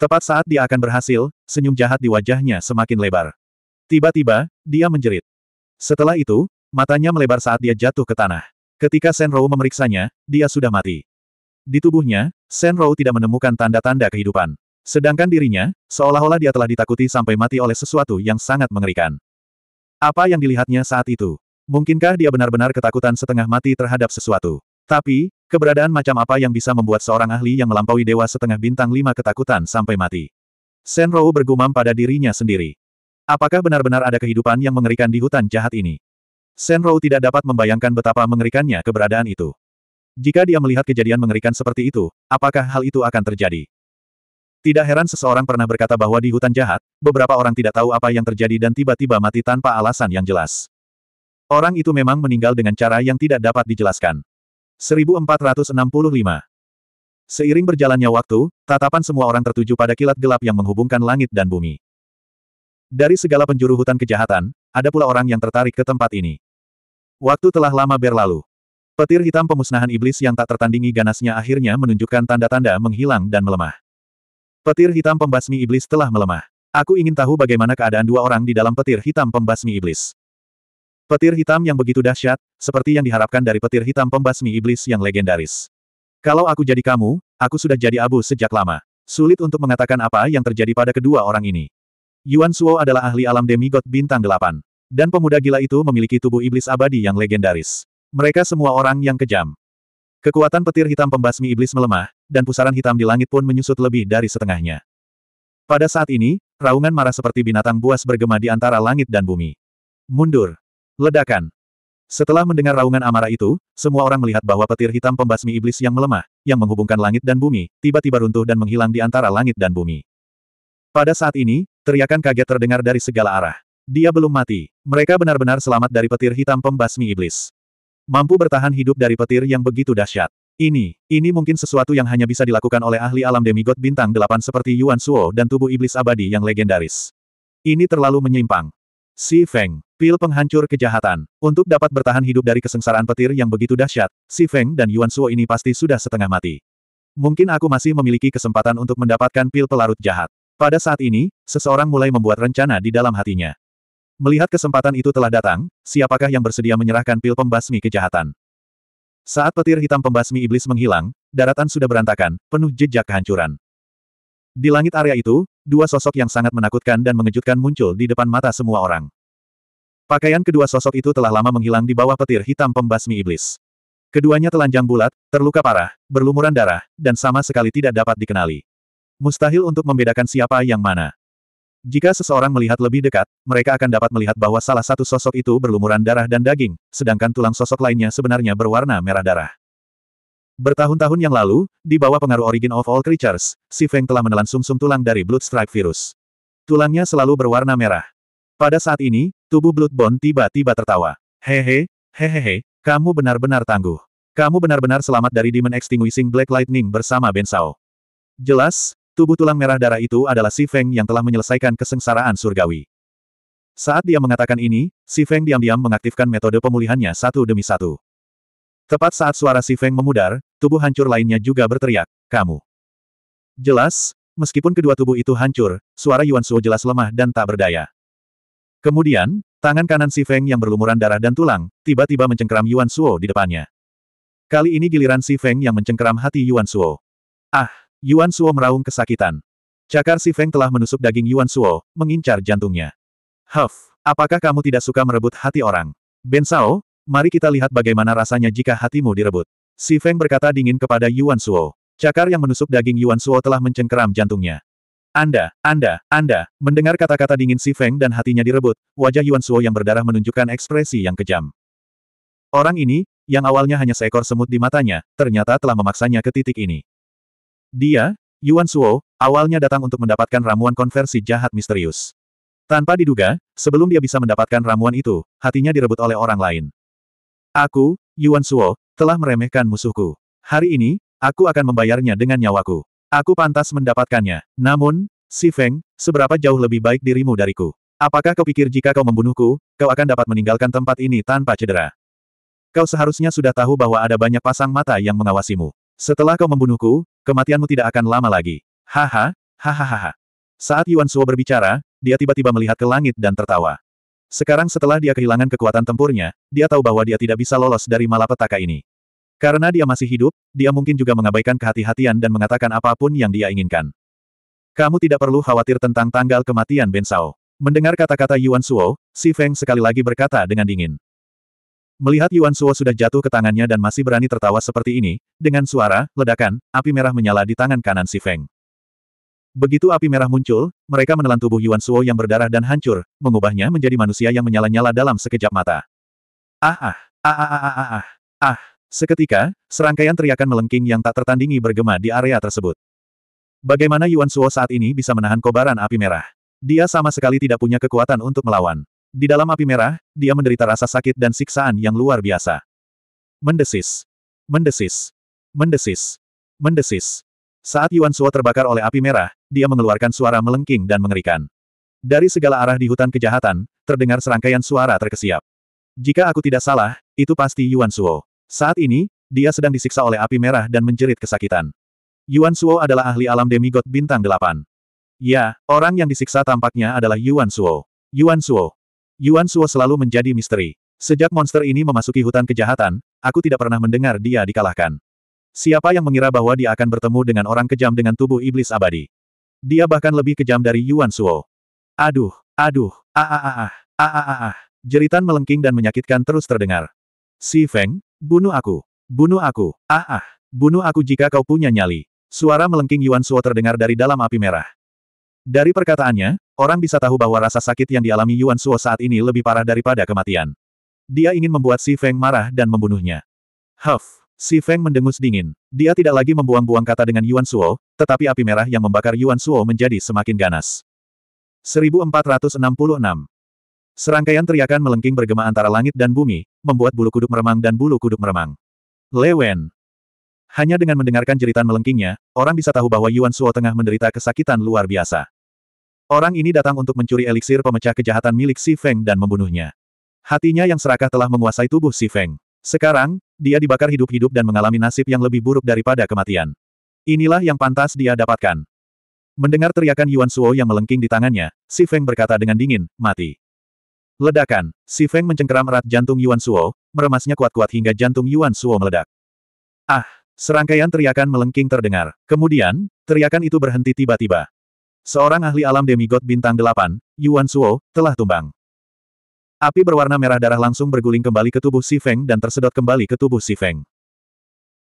Tepat saat dia akan berhasil, senyum jahat di wajahnya semakin lebar. Tiba-tiba, dia menjerit. Setelah itu, matanya melebar saat dia jatuh ke tanah. Ketika Senrou memeriksanya, dia sudah mati. Di tubuhnya, Senrou tidak menemukan tanda-tanda kehidupan. Sedangkan dirinya, seolah-olah dia telah ditakuti sampai mati oleh sesuatu yang sangat mengerikan. Apa yang dilihatnya saat itu? Mungkinkah dia benar-benar ketakutan setengah mati terhadap sesuatu? Tapi, keberadaan macam apa yang bisa membuat seorang ahli yang melampaui dewa setengah bintang lima ketakutan sampai mati? Senrou bergumam pada dirinya sendiri. Apakah benar-benar ada kehidupan yang mengerikan di hutan jahat ini? Senrou tidak dapat membayangkan betapa mengerikannya keberadaan itu. Jika dia melihat kejadian mengerikan seperti itu, apakah hal itu akan terjadi? Tidak heran seseorang pernah berkata bahwa di hutan jahat, beberapa orang tidak tahu apa yang terjadi dan tiba-tiba mati tanpa alasan yang jelas. Orang itu memang meninggal dengan cara yang tidak dapat dijelaskan. 1465 Seiring berjalannya waktu, tatapan semua orang tertuju pada kilat gelap yang menghubungkan langit dan bumi. Dari segala penjuru hutan kejahatan, ada pula orang yang tertarik ke tempat ini. Waktu telah lama berlalu. Petir hitam pemusnahan iblis yang tak tertandingi ganasnya akhirnya menunjukkan tanda-tanda menghilang dan melemah. Petir hitam pembasmi iblis telah melemah. Aku ingin tahu bagaimana keadaan dua orang di dalam petir hitam pembasmi iblis. Petir hitam yang begitu dahsyat, seperti yang diharapkan dari petir hitam pembasmi iblis yang legendaris. Kalau aku jadi kamu, aku sudah jadi abu sejak lama. Sulit untuk mengatakan apa yang terjadi pada kedua orang ini. Yuan Suo adalah ahli alam demigod bintang delapan. Dan pemuda gila itu memiliki tubuh iblis abadi yang legendaris. Mereka semua orang yang kejam. Kekuatan petir hitam pembasmi iblis melemah, dan pusaran hitam di langit pun menyusut lebih dari setengahnya. Pada saat ini, raungan marah seperti binatang buas bergema di antara langit dan bumi. Mundur. Ledakan. Setelah mendengar raungan amarah itu, semua orang melihat bahwa petir hitam pembasmi iblis yang melemah, yang menghubungkan langit dan bumi, tiba-tiba runtuh dan menghilang di antara langit dan bumi. Pada saat ini, teriakan kaget terdengar dari segala arah. Dia belum mati. Mereka benar-benar selamat dari petir hitam pembasmi iblis. Mampu bertahan hidup dari petir yang begitu dahsyat. Ini, ini mungkin sesuatu yang hanya bisa dilakukan oleh ahli alam demigod bintang delapan seperti Yuan Suo dan tubuh iblis abadi yang legendaris. Ini terlalu menyimpang. Si Feng, pil penghancur kejahatan. Untuk dapat bertahan hidup dari kesengsaraan petir yang begitu dahsyat, Si Feng dan Yuan Suo ini pasti sudah setengah mati. Mungkin aku masih memiliki kesempatan untuk mendapatkan pil pelarut jahat. Pada saat ini, seseorang mulai membuat rencana di dalam hatinya. Melihat kesempatan itu telah datang, siapakah yang bersedia menyerahkan pil pembasmi kejahatan? Saat petir hitam pembasmi iblis menghilang, daratan sudah berantakan, penuh jejak kehancuran. Di langit area itu, dua sosok yang sangat menakutkan dan mengejutkan muncul di depan mata semua orang. Pakaian kedua sosok itu telah lama menghilang di bawah petir hitam pembasmi iblis. Keduanya telanjang bulat, terluka parah, berlumuran darah, dan sama sekali tidak dapat dikenali. Mustahil untuk membedakan siapa yang mana. Jika seseorang melihat lebih dekat, mereka akan dapat melihat bahwa salah satu sosok itu berlumuran darah dan daging, sedangkan tulang sosok lainnya sebenarnya berwarna merah darah. Bertahun-tahun yang lalu, di bawah pengaruh Origin of All Creatures, Si Feng telah menelan sumsum -sum tulang dari Blood Strike virus. Tulangnya selalu berwarna merah. Pada saat ini, tubuh Bloodborne tiba-tiba tertawa. Hehe, hehehe, kamu benar-benar tangguh. Kamu benar-benar selamat dari Demon Extinguishing Black Lightning bersama Ben Bensao. Jelas, Tubuh tulang merah darah itu adalah Si Feng yang telah menyelesaikan kesengsaraan surgawi. Saat dia mengatakan ini, Si Feng diam-diam mengaktifkan metode pemulihannya satu demi satu. Tepat saat suara Si Feng memudar, tubuh hancur lainnya juga berteriak, kamu. Jelas, meskipun kedua tubuh itu hancur, suara Yuan Suo jelas lemah dan tak berdaya. Kemudian, tangan kanan Si Feng yang berlumuran darah dan tulang, tiba-tiba mencengkeram Yuan Suo di depannya. Kali ini giliran Si Feng yang mencengkeram hati Yuan Suo. Ah! Yuan Suo meraung kesakitan. Cakar si Feng telah menusuk daging Yuan Suo, mengincar jantungnya. Huff, apakah kamu tidak suka merebut hati orang? Ben Sao, mari kita lihat bagaimana rasanya jika hatimu direbut. Si Feng berkata dingin kepada Yuan Suo. Cakar yang menusuk daging Yuan Suo telah mencengkeram jantungnya. Anda, Anda, Anda, mendengar kata-kata dingin Si Feng dan hatinya direbut, wajah Yuan Suo yang berdarah menunjukkan ekspresi yang kejam. Orang ini, yang awalnya hanya seekor semut di matanya, ternyata telah memaksanya ke titik ini. Dia, Yuan Suo, awalnya datang untuk mendapatkan ramuan konversi jahat misterius. Tanpa diduga, sebelum dia bisa mendapatkan ramuan itu, hatinya direbut oleh orang lain. Aku, Yuan Suo, telah meremehkan musuhku. Hari ini, aku akan membayarnya dengan nyawaku. Aku pantas mendapatkannya. Namun, Si Feng, seberapa jauh lebih baik dirimu dariku? Apakah kau pikir jika kau membunuhku, kau akan dapat meninggalkan tempat ini tanpa cedera? Kau seharusnya sudah tahu bahwa ada banyak pasang mata yang mengawasimu. Setelah kau membunuhku, kematianmu tidak akan lama lagi. Haha, hahaha. Saat Yuan Suo berbicara, dia tiba-tiba melihat ke langit dan tertawa. Sekarang setelah dia kehilangan kekuatan tempurnya, dia tahu bahwa dia tidak bisa lolos dari malapetaka ini. Karena dia masih hidup, dia mungkin juga mengabaikan kehati-hatian dan mengatakan apapun yang dia inginkan. Kamu tidak perlu khawatir tentang tanggal kematian Ben Sao. Mendengar kata-kata Yuan Suo, Si Feng sekali lagi berkata dengan dingin. Melihat Yuan Suo sudah jatuh ke tangannya dan masih berani tertawa seperti ini, dengan suara, ledakan, api merah menyala di tangan kanan si Feng. Begitu api merah muncul, mereka menelan tubuh Yuan Suo yang berdarah dan hancur, mengubahnya menjadi manusia yang menyala-nyala dalam sekejap mata. Ah ah, ah ah ah ah ah, ah. ah. Seketika, serangkaian teriakan melengking yang tak tertandingi bergema di area tersebut. Bagaimana Yuan Suo saat ini bisa menahan kobaran api merah? Dia sama sekali tidak punya kekuatan untuk melawan. Di dalam api merah, dia menderita rasa sakit dan siksaan yang luar biasa. Mendesis. Mendesis. Mendesis. Mendesis. Saat Yuan Suo terbakar oleh api merah, dia mengeluarkan suara melengking dan mengerikan. Dari segala arah di hutan kejahatan, terdengar serangkaian suara terkesiap. Jika aku tidak salah, itu pasti Yuan Suo. Saat ini, dia sedang disiksa oleh api merah dan menjerit kesakitan. Yuan Suo adalah ahli alam demigod bintang delapan. Ya, orang yang disiksa tampaknya adalah Yuan Suo. Yuan Suo, Yuan Suo selalu menjadi misteri. Sejak monster ini memasuki hutan kejahatan, aku tidak pernah mendengar dia dikalahkan. Siapa yang mengira bahwa dia akan bertemu dengan orang kejam dengan tubuh iblis abadi? Dia bahkan lebih kejam dari Yuan Suo. Aduh, aduh, ah ah ah ah, ah ah ah. ah. Jeritan melengking dan menyakitkan terus terdengar. Si Feng, bunuh aku, bunuh aku, ah ah, bunuh aku jika kau punya nyali. Suara melengking Yuan Suo terdengar dari dalam api merah. Dari perkataannya, Orang bisa tahu bahwa rasa sakit yang dialami Yuan Suo saat ini lebih parah daripada kematian. Dia ingin membuat Si Feng marah dan membunuhnya. Huff! Si Feng mendengus dingin. Dia tidak lagi membuang-buang kata dengan Yuan Suo, tetapi api merah yang membakar Yuan Suo menjadi semakin ganas. 1466 Serangkaian teriakan melengking bergema antara langit dan bumi, membuat bulu kuduk meremang dan bulu kuduk meremang. Lewen. Hanya dengan mendengarkan jeritan melengkingnya, orang bisa tahu bahwa Yuan Suo tengah menderita kesakitan luar biasa. Orang ini datang untuk mencuri eliksir pemecah kejahatan milik Si Feng dan membunuhnya. Hatinya yang serakah telah menguasai tubuh Si Feng. Sekarang, dia dibakar hidup-hidup dan mengalami nasib yang lebih buruk daripada kematian. Inilah yang pantas dia dapatkan. Mendengar teriakan Yuan Suo yang melengking di tangannya, Si Feng berkata dengan dingin, mati. Ledakan, Si Feng mencengkeram erat jantung Yuan Suo, meremasnya kuat-kuat hingga jantung Yuan Suo meledak. Ah, serangkaian teriakan melengking terdengar. Kemudian, teriakan itu berhenti tiba-tiba. Seorang ahli alam demigod bintang delapan, Yuan Suo, telah tumbang. Api berwarna merah darah langsung berguling kembali ke tubuh Si Feng dan tersedot kembali ke tubuh Si Feng.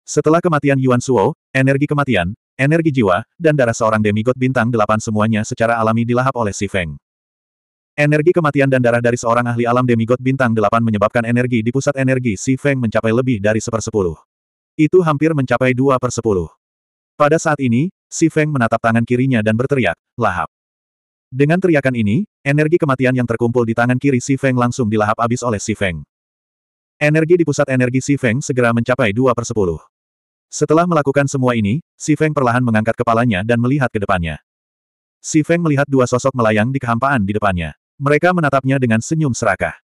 Setelah kematian Yuan Suo, energi kematian, energi jiwa, dan darah seorang demigod bintang delapan semuanya secara alami dilahap oleh Si Feng. Energi kematian dan darah dari seorang ahli alam demigod bintang delapan menyebabkan energi di pusat energi Si Feng mencapai lebih dari sepersepuluh. Itu hampir mencapai dua persepuluh. Pada saat ini, Si Feng menatap tangan kirinya dan berteriak, lahap. Dengan teriakan ini, energi kematian yang terkumpul di tangan kiri Si Feng langsung dilahap habis oleh Si Feng. Energi di pusat energi Si Feng segera mencapai 2 per 10. Setelah melakukan semua ini, Si Feng perlahan mengangkat kepalanya dan melihat ke depannya. Si Feng melihat dua sosok melayang di kehampaan di depannya. Mereka menatapnya dengan senyum serakah.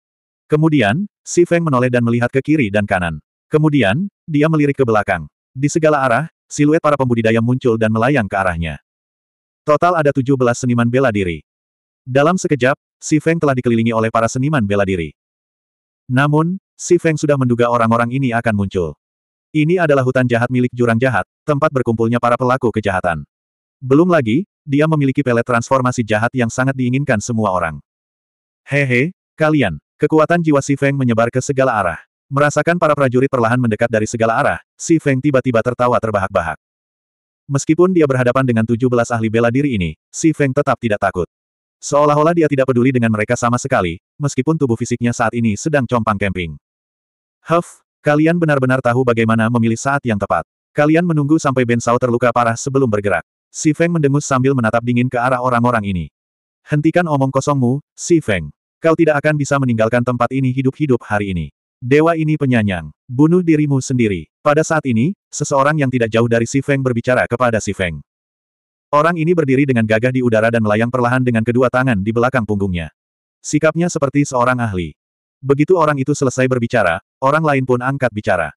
Kemudian, Si Feng menoleh dan melihat ke kiri dan kanan. Kemudian, dia melirik ke belakang. Di segala arah, siluet para pembudidaya muncul dan melayang ke arahnya. Total ada 17 seniman bela diri. Dalam sekejap, Si Feng telah dikelilingi oleh para seniman bela diri. Namun, Si Feng sudah menduga orang-orang ini akan muncul. Ini adalah hutan jahat milik jurang jahat, tempat berkumpulnya para pelaku kejahatan. Belum lagi, dia memiliki pelet transformasi jahat yang sangat diinginkan semua orang. Hehe, kalian, kekuatan jiwa Si Feng menyebar ke segala arah. Merasakan para prajurit perlahan mendekat dari segala arah, Si Feng tiba-tiba tertawa terbahak-bahak. Meskipun dia berhadapan dengan 17 ahli bela diri ini, Si Feng tetap tidak takut. Seolah-olah dia tidak peduli dengan mereka sama sekali, meskipun tubuh fisiknya saat ini sedang compang camping. Huff, kalian benar-benar tahu bagaimana memilih saat yang tepat. Kalian menunggu sampai Ben Sao terluka parah sebelum bergerak. Si Feng mendengus sambil menatap dingin ke arah orang-orang ini. Hentikan omong kosongmu, Si Feng. Kau tidak akan bisa meninggalkan tempat ini hidup-hidup hari ini. Dewa ini penyanyang. Bunuh dirimu sendiri. Pada saat ini, seseorang yang tidak jauh dari Si Feng berbicara kepada Si Feng. Orang ini berdiri dengan gagah di udara dan melayang perlahan dengan kedua tangan di belakang punggungnya. Sikapnya seperti seorang ahli. Begitu orang itu selesai berbicara, orang lain pun angkat bicara.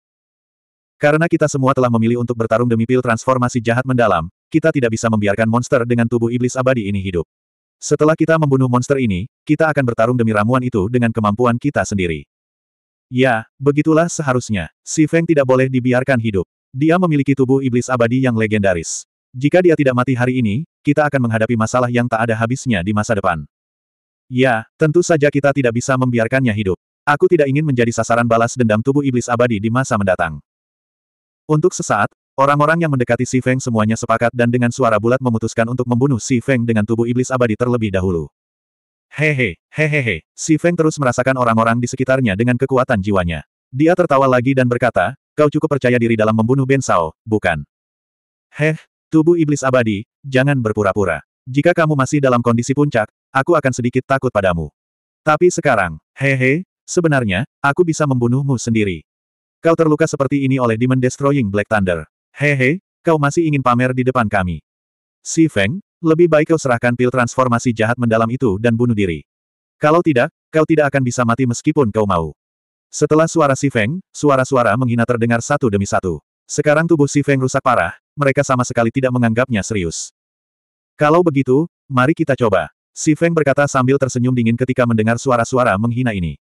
Karena kita semua telah memilih untuk bertarung demi pil transformasi jahat mendalam, kita tidak bisa membiarkan monster dengan tubuh iblis abadi ini hidup. Setelah kita membunuh monster ini, kita akan bertarung demi ramuan itu dengan kemampuan kita sendiri. Ya, begitulah seharusnya. Si Feng tidak boleh dibiarkan hidup. Dia memiliki tubuh iblis abadi yang legendaris. Jika dia tidak mati hari ini, kita akan menghadapi masalah yang tak ada habisnya di masa depan. Ya, tentu saja kita tidak bisa membiarkannya hidup. Aku tidak ingin menjadi sasaran balas dendam tubuh iblis abadi di masa mendatang. Untuk sesaat, orang-orang yang mendekati Si Feng semuanya sepakat dan dengan suara bulat memutuskan untuk membunuh Si Feng dengan tubuh iblis abadi terlebih dahulu. Hehe, hehehe, si Feng terus merasakan orang-orang di sekitarnya dengan kekuatan jiwanya. Dia tertawa lagi dan berkata, kau cukup percaya diri dalam membunuh Ben Sao, bukan? Heh, tubuh iblis abadi, jangan berpura-pura. Jika kamu masih dalam kondisi puncak, aku akan sedikit takut padamu. Tapi sekarang, hehe, sebenarnya, aku bisa membunuhmu sendiri. Kau terluka seperti ini oleh Demon Destroying Black Thunder. Hehe, kau masih ingin pamer di depan kami. Si Feng, lebih baik kau serahkan pil transformasi jahat mendalam itu dan bunuh diri. Kalau tidak, kau tidak akan bisa mati meskipun kau mau. Setelah suara Si Feng, suara-suara menghina terdengar satu demi satu. Sekarang tubuh Si Feng rusak parah, mereka sama sekali tidak menganggapnya serius. Kalau begitu, mari kita coba. Si Feng berkata sambil tersenyum dingin ketika mendengar suara-suara menghina ini.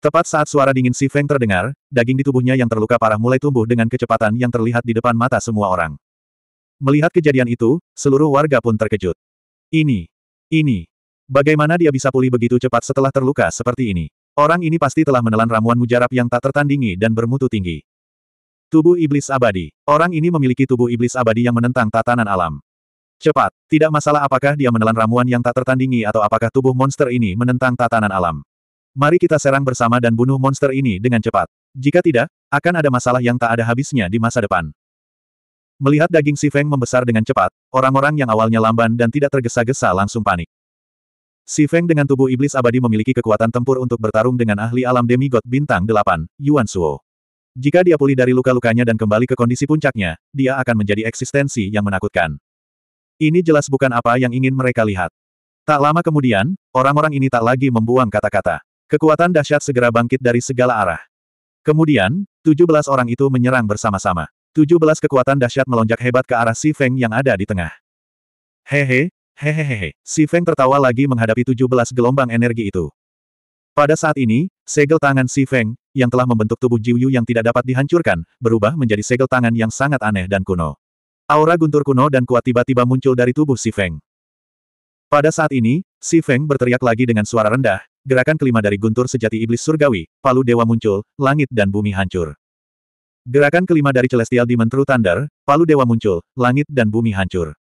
Tepat saat suara dingin Si Feng terdengar, daging di tubuhnya yang terluka parah mulai tumbuh dengan kecepatan yang terlihat di depan mata semua orang. Melihat kejadian itu, seluruh warga pun terkejut. Ini, ini, bagaimana dia bisa pulih begitu cepat setelah terluka seperti ini? Orang ini pasti telah menelan ramuan mujarab yang tak tertandingi dan bermutu tinggi. Tubuh iblis abadi. Orang ini memiliki tubuh iblis abadi yang menentang tatanan alam. Cepat, tidak masalah apakah dia menelan ramuan yang tak tertandingi atau apakah tubuh monster ini menentang tatanan alam. Mari kita serang bersama dan bunuh monster ini dengan cepat. Jika tidak, akan ada masalah yang tak ada habisnya di masa depan. Melihat daging si Feng membesar dengan cepat, orang-orang yang awalnya lamban dan tidak tergesa-gesa langsung panik. Si Feng dengan tubuh iblis abadi memiliki kekuatan tempur untuk bertarung dengan ahli alam demigod bintang 8, Yuan Suo. Jika dia pulih dari luka-lukanya dan kembali ke kondisi puncaknya, dia akan menjadi eksistensi yang menakutkan. Ini jelas bukan apa yang ingin mereka lihat. Tak lama kemudian, orang-orang ini tak lagi membuang kata-kata. Kekuatan dahsyat segera bangkit dari segala arah. Kemudian, 17 orang itu menyerang bersama-sama. 17 kekuatan dahsyat melonjak hebat ke arah Si Feng yang ada di tengah. Hehe, hehehehe, Si Feng tertawa lagi menghadapi 17 gelombang energi itu. Pada saat ini, segel tangan Si Feng, yang telah membentuk tubuh Jiuyu yang tidak dapat dihancurkan, berubah menjadi segel tangan yang sangat aneh dan kuno. Aura guntur kuno dan kuat tiba-tiba muncul dari tubuh Si Feng. Pada saat ini, Si Feng berteriak lagi dengan suara rendah, gerakan kelima dari guntur sejati iblis surgawi, palu dewa muncul, langit dan bumi hancur. Gerakan kelima dari Celestial Demon True Thunder, Palu Dewa muncul, langit dan bumi hancur.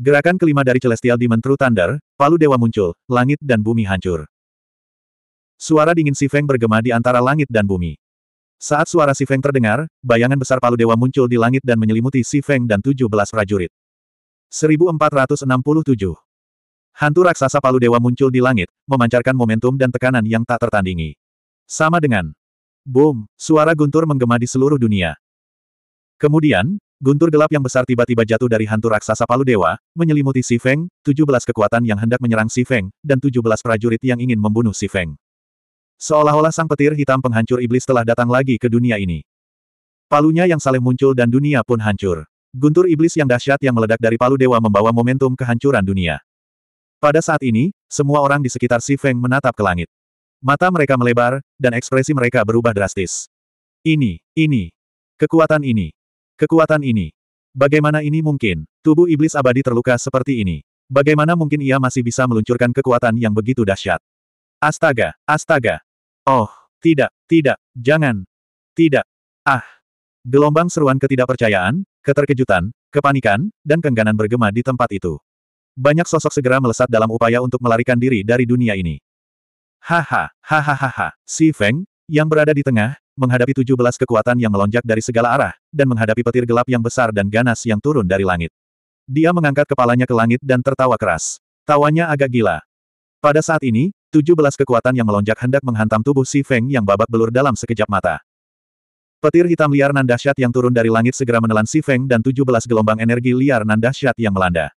Gerakan kelima dari Celestial Demon True Thunder, Palu Dewa muncul, langit dan bumi hancur. Suara dingin Si Feng bergema di antara langit dan bumi. Saat suara Si Feng terdengar, bayangan besar Palu Dewa muncul di langit dan menyelimuti Si Feng dan 17 prajurit. 1467 Hantu raksasa Palu Dewa muncul di langit, memancarkan momentum dan tekanan yang tak tertandingi. Sama dengan Boom, suara guntur menggema di seluruh dunia. Kemudian, guntur gelap yang besar tiba-tiba jatuh dari hantu raksasa palu dewa, menyelimuti Si Feng, 17 kekuatan yang hendak menyerang Si Feng, dan 17 prajurit yang ingin membunuh Si Feng. Seolah-olah sang petir hitam penghancur iblis telah datang lagi ke dunia ini. Palunya yang saling muncul dan dunia pun hancur. Guntur iblis yang dahsyat yang meledak dari palu dewa membawa momentum kehancuran dunia. Pada saat ini, semua orang di sekitar Si Feng menatap ke langit. Mata mereka melebar, dan ekspresi mereka berubah drastis. Ini, ini. Kekuatan ini. Kekuatan ini. Bagaimana ini mungkin? Tubuh iblis abadi terluka seperti ini. Bagaimana mungkin ia masih bisa meluncurkan kekuatan yang begitu dahsyat? Astaga, astaga. Oh, tidak, tidak, jangan. Tidak. Ah. Gelombang seruan ketidakpercayaan, keterkejutan, kepanikan, dan kengganan bergema di tempat itu. Banyak sosok segera melesat dalam upaya untuk melarikan diri dari dunia ini. Haha, hahaha, si Feng, yang berada di tengah, menghadapi 17 kekuatan yang melonjak dari segala arah, dan menghadapi petir gelap yang besar dan ganas yang turun dari langit. Dia mengangkat kepalanya ke langit dan tertawa keras. Tawanya agak gila. Pada saat ini, 17 kekuatan yang melonjak hendak menghantam tubuh si Feng yang babak belur dalam sekejap mata. Petir hitam liar nan dahsyat yang turun dari langit segera menelan si Feng dan 17 gelombang energi liar nan dahsyat yang melanda.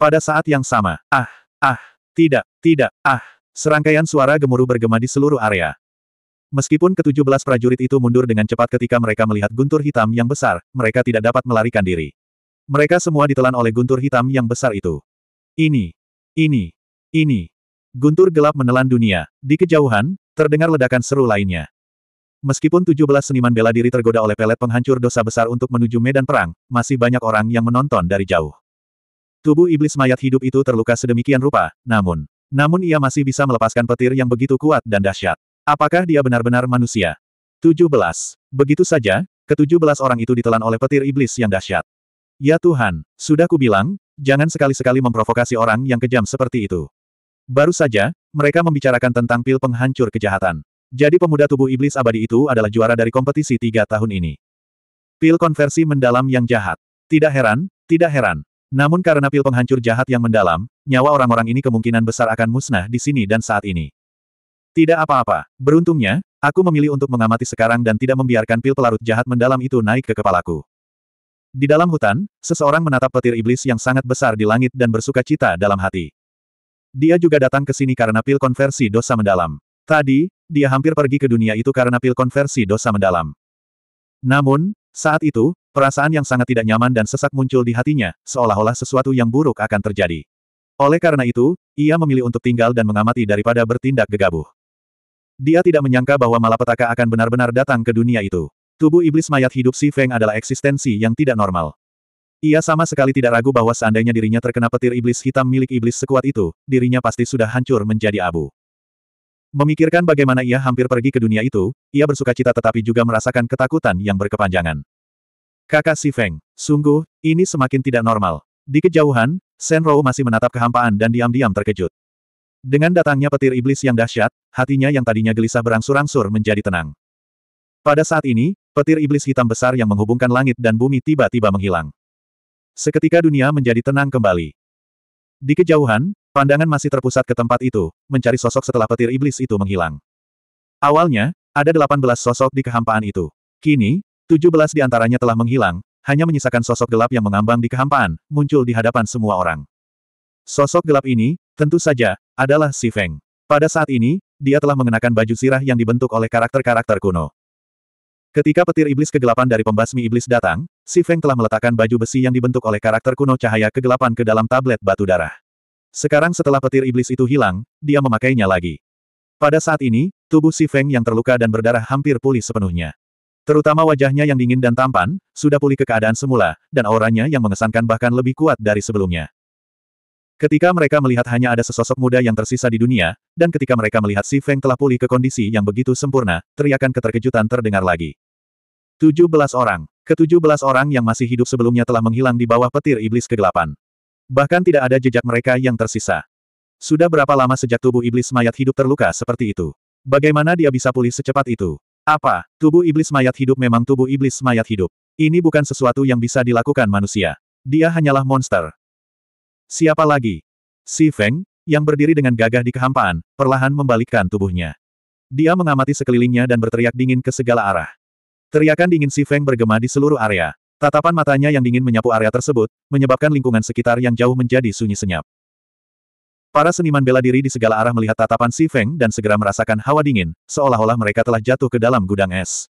Pada saat yang sama, ah, ah, tidak, tidak, ah, Serangkaian suara gemuruh bergema di seluruh area. Meskipun ketujuh belas prajurit itu mundur dengan cepat ketika mereka melihat guntur hitam yang besar, mereka tidak dapat melarikan diri. Mereka semua ditelan oleh guntur hitam yang besar itu. Ini, ini, ini. Guntur gelap menelan dunia. Di kejauhan, terdengar ledakan seru lainnya. Meskipun 17 seniman bela diri tergoda oleh pelet penghancur dosa besar untuk menuju medan perang, masih banyak orang yang menonton dari jauh. Tubuh iblis mayat hidup itu terluka sedemikian rupa, namun, namun ia masih bisa melepaskan petir yang begitu kuat dan dahsyat. Apakah dia benar-benar manusia? 17. Begitu saja, ketujuh belas orang itu ditelan oleh petir iblis yang dahsyat. Ya Tuhan, sudah kubilang, jangan sekali-sekali memprovokasi orang yang kejam seperti itu. Baru saja, mereka membicarakan tentang pil penghancur kejahatan. Jadi pemuda tubuh iblis abadi itu adalah juara dari kompetisi tiga tahun ini. Pil konversi mendalam yang jahat. Tidak heran, tidak heran, namun karena pil penghancur jahat yang mendalam, nyawa orang-orang ini kemungkinan besar akan musnah di sini dan saat ini. Tidak apa-apa. Beruntungnya, aku memilih untuk mengamati sekarang dan tidak membiarkan pil pelarut jahat mendalam itu naik ke kepalaku. Di dalam hutan, seseorang menatap petir iblis yang sangat besar di langit dan bersuka cita dalam hati. Dia juga datang ke sini karena pil konversi dosa mendalam. Tadi, dia hampir pergi ke dunia itu karena pil konversi dosa mendalam. Namun, saat itu, Perasaan yang sangat tidak nyaman dan sesak muncul di hatinya, seolah-olah sesuatu yang buruk akan terjadi. Oleh karena itu, ia memilih untuk tinggal dan mengamati daripada bertindak gegabah. Dia tidak menyangka bahwa malapetaka akan benar-benar datang ke dunia itu. Tubuh iblis mayat hidup Si Feng adalah eksistensi yang tidak normal. Ia sama sekali tidak ragu bahwa seandainya dirinya terkena petir iblis hitam milik iblis sekuat itu, dirinya pasti sudah hancur menjadi abu. Memikirkan bagaimana ia hampir pergi ke dunia itu, ia bersuka cita tetapi juga merasakan ketakutan yang berkepanjangan. Kakak Si Feng, sungguh, ini semakin tidak normal. Di kejauhan, Shen Rou masih menatap kehampaan dan diam-diam terkejut. Dengan datangnya petir iblis yang dahsyat, hatinya yang tadinya gelisah berangsur-angsur menjadi tenang. Pada saat ini, petir iblis hitam besar yang menghubungkan langit dan bumi tiba-tiba menghilang. Seketika dunia menjadi tenang kembali. Di kejauhan, pandangan masih terpusat ke tempat itu, mencari sosok setelah petir iblis itu menghilang. Awalnya, ada 18 sosok di kehampaan itu. Kini, 17 di antaranya telah menghilang, hanya menyisakan sosok gelap yang mengambang di kehampaan, muncul di hadapan semua orang. Sosok gelap ini, tentu saja, adalah Si Feng. Pada saat ini, dia telah mengenakan baju sirah yang dibentuk oleh karakter-karakter kuno. Ketika petir iblis kegelapan dari pembasmi iblis datang, Si Feng telah meletakkan baju besi yang dibentuk oleh karakter kuno cahaya kegelapan ke dalam tablet batu darah. Sekarang setelah petir iblis itu hilang, dia memakainya lagi. Pada saat ini, tubuh Si Feng yang terluka dan berdarah hampir pulih sepenuhnya. Terutama wajahnya yang dingin dan tampan, sudah pulih ke keadaan semula, dan auranya yang mengesankan bahkan lebih kuat dari sebelumnya. Ketika mereka melihat hanya ada sesosok muda yang tersisa di dunia, dan ketika mereka melihat si Feng telah pulih ke kondisi yang begitu sempurna, teriakan keterkejutan terdengar lagi. 17 orang. Ketujuh belas orang yang masih hidup sebelumnya telah menghilang di bawah petir iblis kegelapan. Bahkan tidak ada jejak mereka yang tersisa. Sudah berapa lama sejak tubuh iblis mayat hidup terluka seperti itu? Bagaimana dia bisa pulih secepat itu? Apa, tubuh iblis mayat hidup memang tubuh iblis mayat hidup. Ini bukan sesuatu yang bisa dilakukan manusia. Dia hanyalah monster. Siapa lagi? Si Feng, yang berdiri dengan gagah di kehampaan, perlahan membalikkan tubuhnya. Dia mengamati sekelilingnya dan berteriak dingin ke segala arah. Teriakan dingin Si Feng bergema di seluruh area. Tatapan matanya yang dingin menyapu area tersebut, menyebabkan lingkungan sekitar yang jauh menjadi sunyi senyap. Para seniman bela diri di segala arah melihat tatapan Si Feng dan segera merasakan hawa dingin, seolah-olah mereka telah jatuh ke dalam gudang es.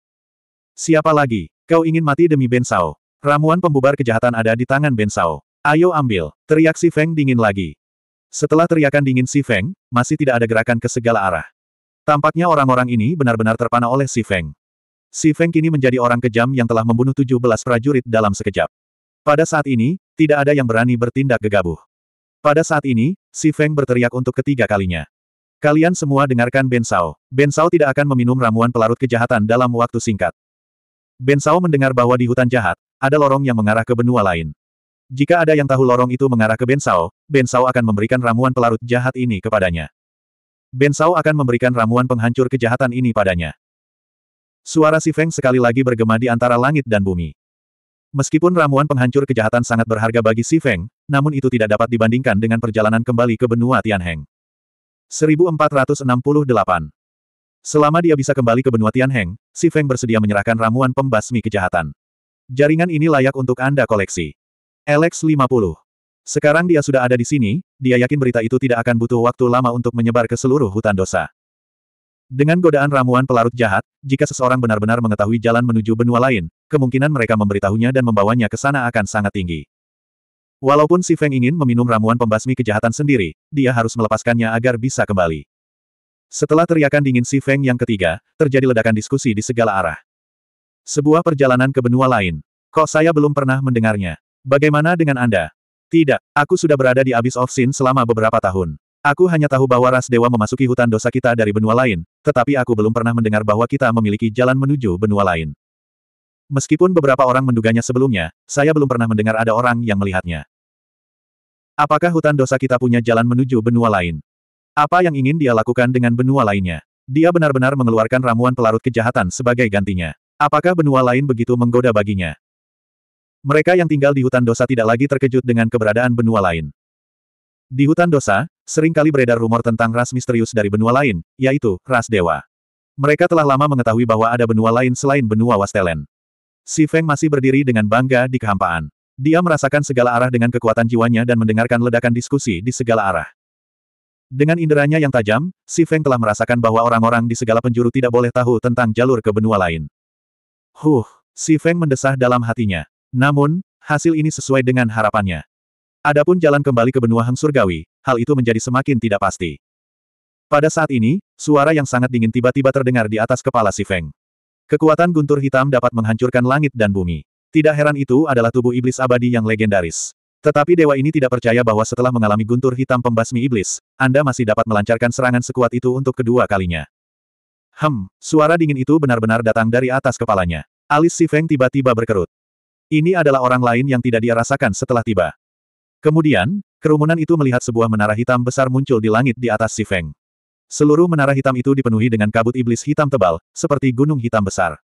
Siapa lagi? Kau ingin mati demi Ben Sao? Ramuan pembubar kejahatan ada di tangan Ben Sao. Ayo ambil, teriak Si Feng dingin lagi. Setelah teriakan dingin Si Feng, masih tidak ada gerakan ke segala arah. Tampaknya orang-orang ini benar-benar terpana oleh Si Feng. Si Feng kini menjadi orang kejam yang telah membunuh 17 prajurit dalam sekejap. Pada saat ini, tidak ada yang berani bertindak gegabah. Pada saat ini, Si Feng berteriak untuk ketiga kalinya. Kalian semua dengarkan Ben Sao. Ben Sao tidak akan meminum ramuan pelarut kejahatan dalam waktu singkat. Ben Sao mendengar bahwa di hutan jahat, ada lorong yang mengarah ke benua lain. Jika ada yang tahu lorong itu mengarah ke Ben Sao, Ben Sao akan memberikan ramuan pelarut jahat ini kepadanya. Ben Sao akan memberikan ramuan penghancur kejahatan ini padanya. Suara Si Feng sekali lagi bergema di antara langit dan bumi. Meskipun ramuan penghancur kejahatan sangat berharga bagi Si Feng, namun itu tidak dapat dibandingkan dengan perjalanan kembali ke benua Tianheng. 1468 Selama dia bisa kembali ke benua Tianheng, Si Feng bersedia menyerahkan ramuan pembasmi kejahatan. Jaringan ini layak untuk Anda koleksi. Alex 50. Sekarang dia sudah ada di sini, dia yakin berita itu tidak akan butuh waktu lama untuk menyebar ke seluruh hutan dosa. Dengan godaan ramuan pelarut jahat, jika seseorang benar-benar mengetahui jalan menuju benua lain, kemungkinan mereka memberitahunya dan membawanya ke sana akan sangat tinggi. Walaupun si Feng ingin meminum ramuan pembasmi kejahatan sendiri, dia harus melepaskannya agar bisa kembali. Setelah teriakan dingin si Feng yang ketiga, terjadi ledakan diskusi di segala arah. Sebuah perjalanan ke benua lain. Kok saya belum pernah mendengarnya? Bagaimana dengan Anda? Tidak, aku sudah berada di Abyss of Sin selama beberapa tahun. Aku hanya tahu bahwa ras dewa memasuki hutan dosa kita dari benua lain, tetapi aku belum pernah mendengar bahwa kita memiliki jalan menuju benua lain. Meskipun beberapa orang menduganya sebelumnya, saya belum pernah mendengar ada orang yang melihatnya. Apakah hutan dosa kita punya jalan menuju benua lain? Apa yang ingin dia lakukan dengan benua lainnya? Dia benar-benar mengeluarkan ramuan pelarut kejahatan sebagai gantinya. Apakah benua lain begitu menggoda baginya? Mereka yang tinggal di hutan dosa tidak lagi terkejut dengan keberadaan benua lain. Di hutan dosa, seringkali beredar rumor tentang ras misterius dari benua lain, yaitu ras dewa. Mereka telah lama mengetahui bahwa ada benua lain selain benua Wastelen. Si Feng masih berdiri dengan bangga di kehampaan. Dia merasakan segala arah dengan kekuatan jiwanya dan mendengarkan ledakan diskusi di segala arah. Dengan inderanya yang tajam, Si Feng telah merasakan bahwa orang-orang di segala penjuru tidak boleh tahu tentang jalur ke benua lain. Huh, Si Feng mendesah dalam hatinya. Namun, hasil ini sesuai dengan harapannya. Adapun jalan kembali ke benua Hang Surgawi, hal itu menjadi semakin tidak pasti. Pada saat ini, suara yang sangat dingin tiba-tiba terdengar di atas kepala Si Feng. Kekuatan guntur hitam dapat menghancurkan langit dan bumi. Tidak heran itu adalah tubuh iblis abadi yang legendaris. Tetapi dewa ini tidak percaya bahwa setelah mengalami guntur hitam pembasmi iblis, Anda masih dapat melancarkan serangan sekuat itu untuk kedua kalinya. Hem, suara dingin itu benar-benar datang dari atas kepalanya. Alis si Feng tiba-tiba berkerut. Ini adalah orang lain yang tidak dia rasakan setelah tiba. Kemudian, kerumunan itu melihat sebuah menara hitam besar muncul di langit di atas si Feng. Seluruh menara hitam itu dipenuhi dengan kabut iblis hitam tebal, seperti gunung hitam besar.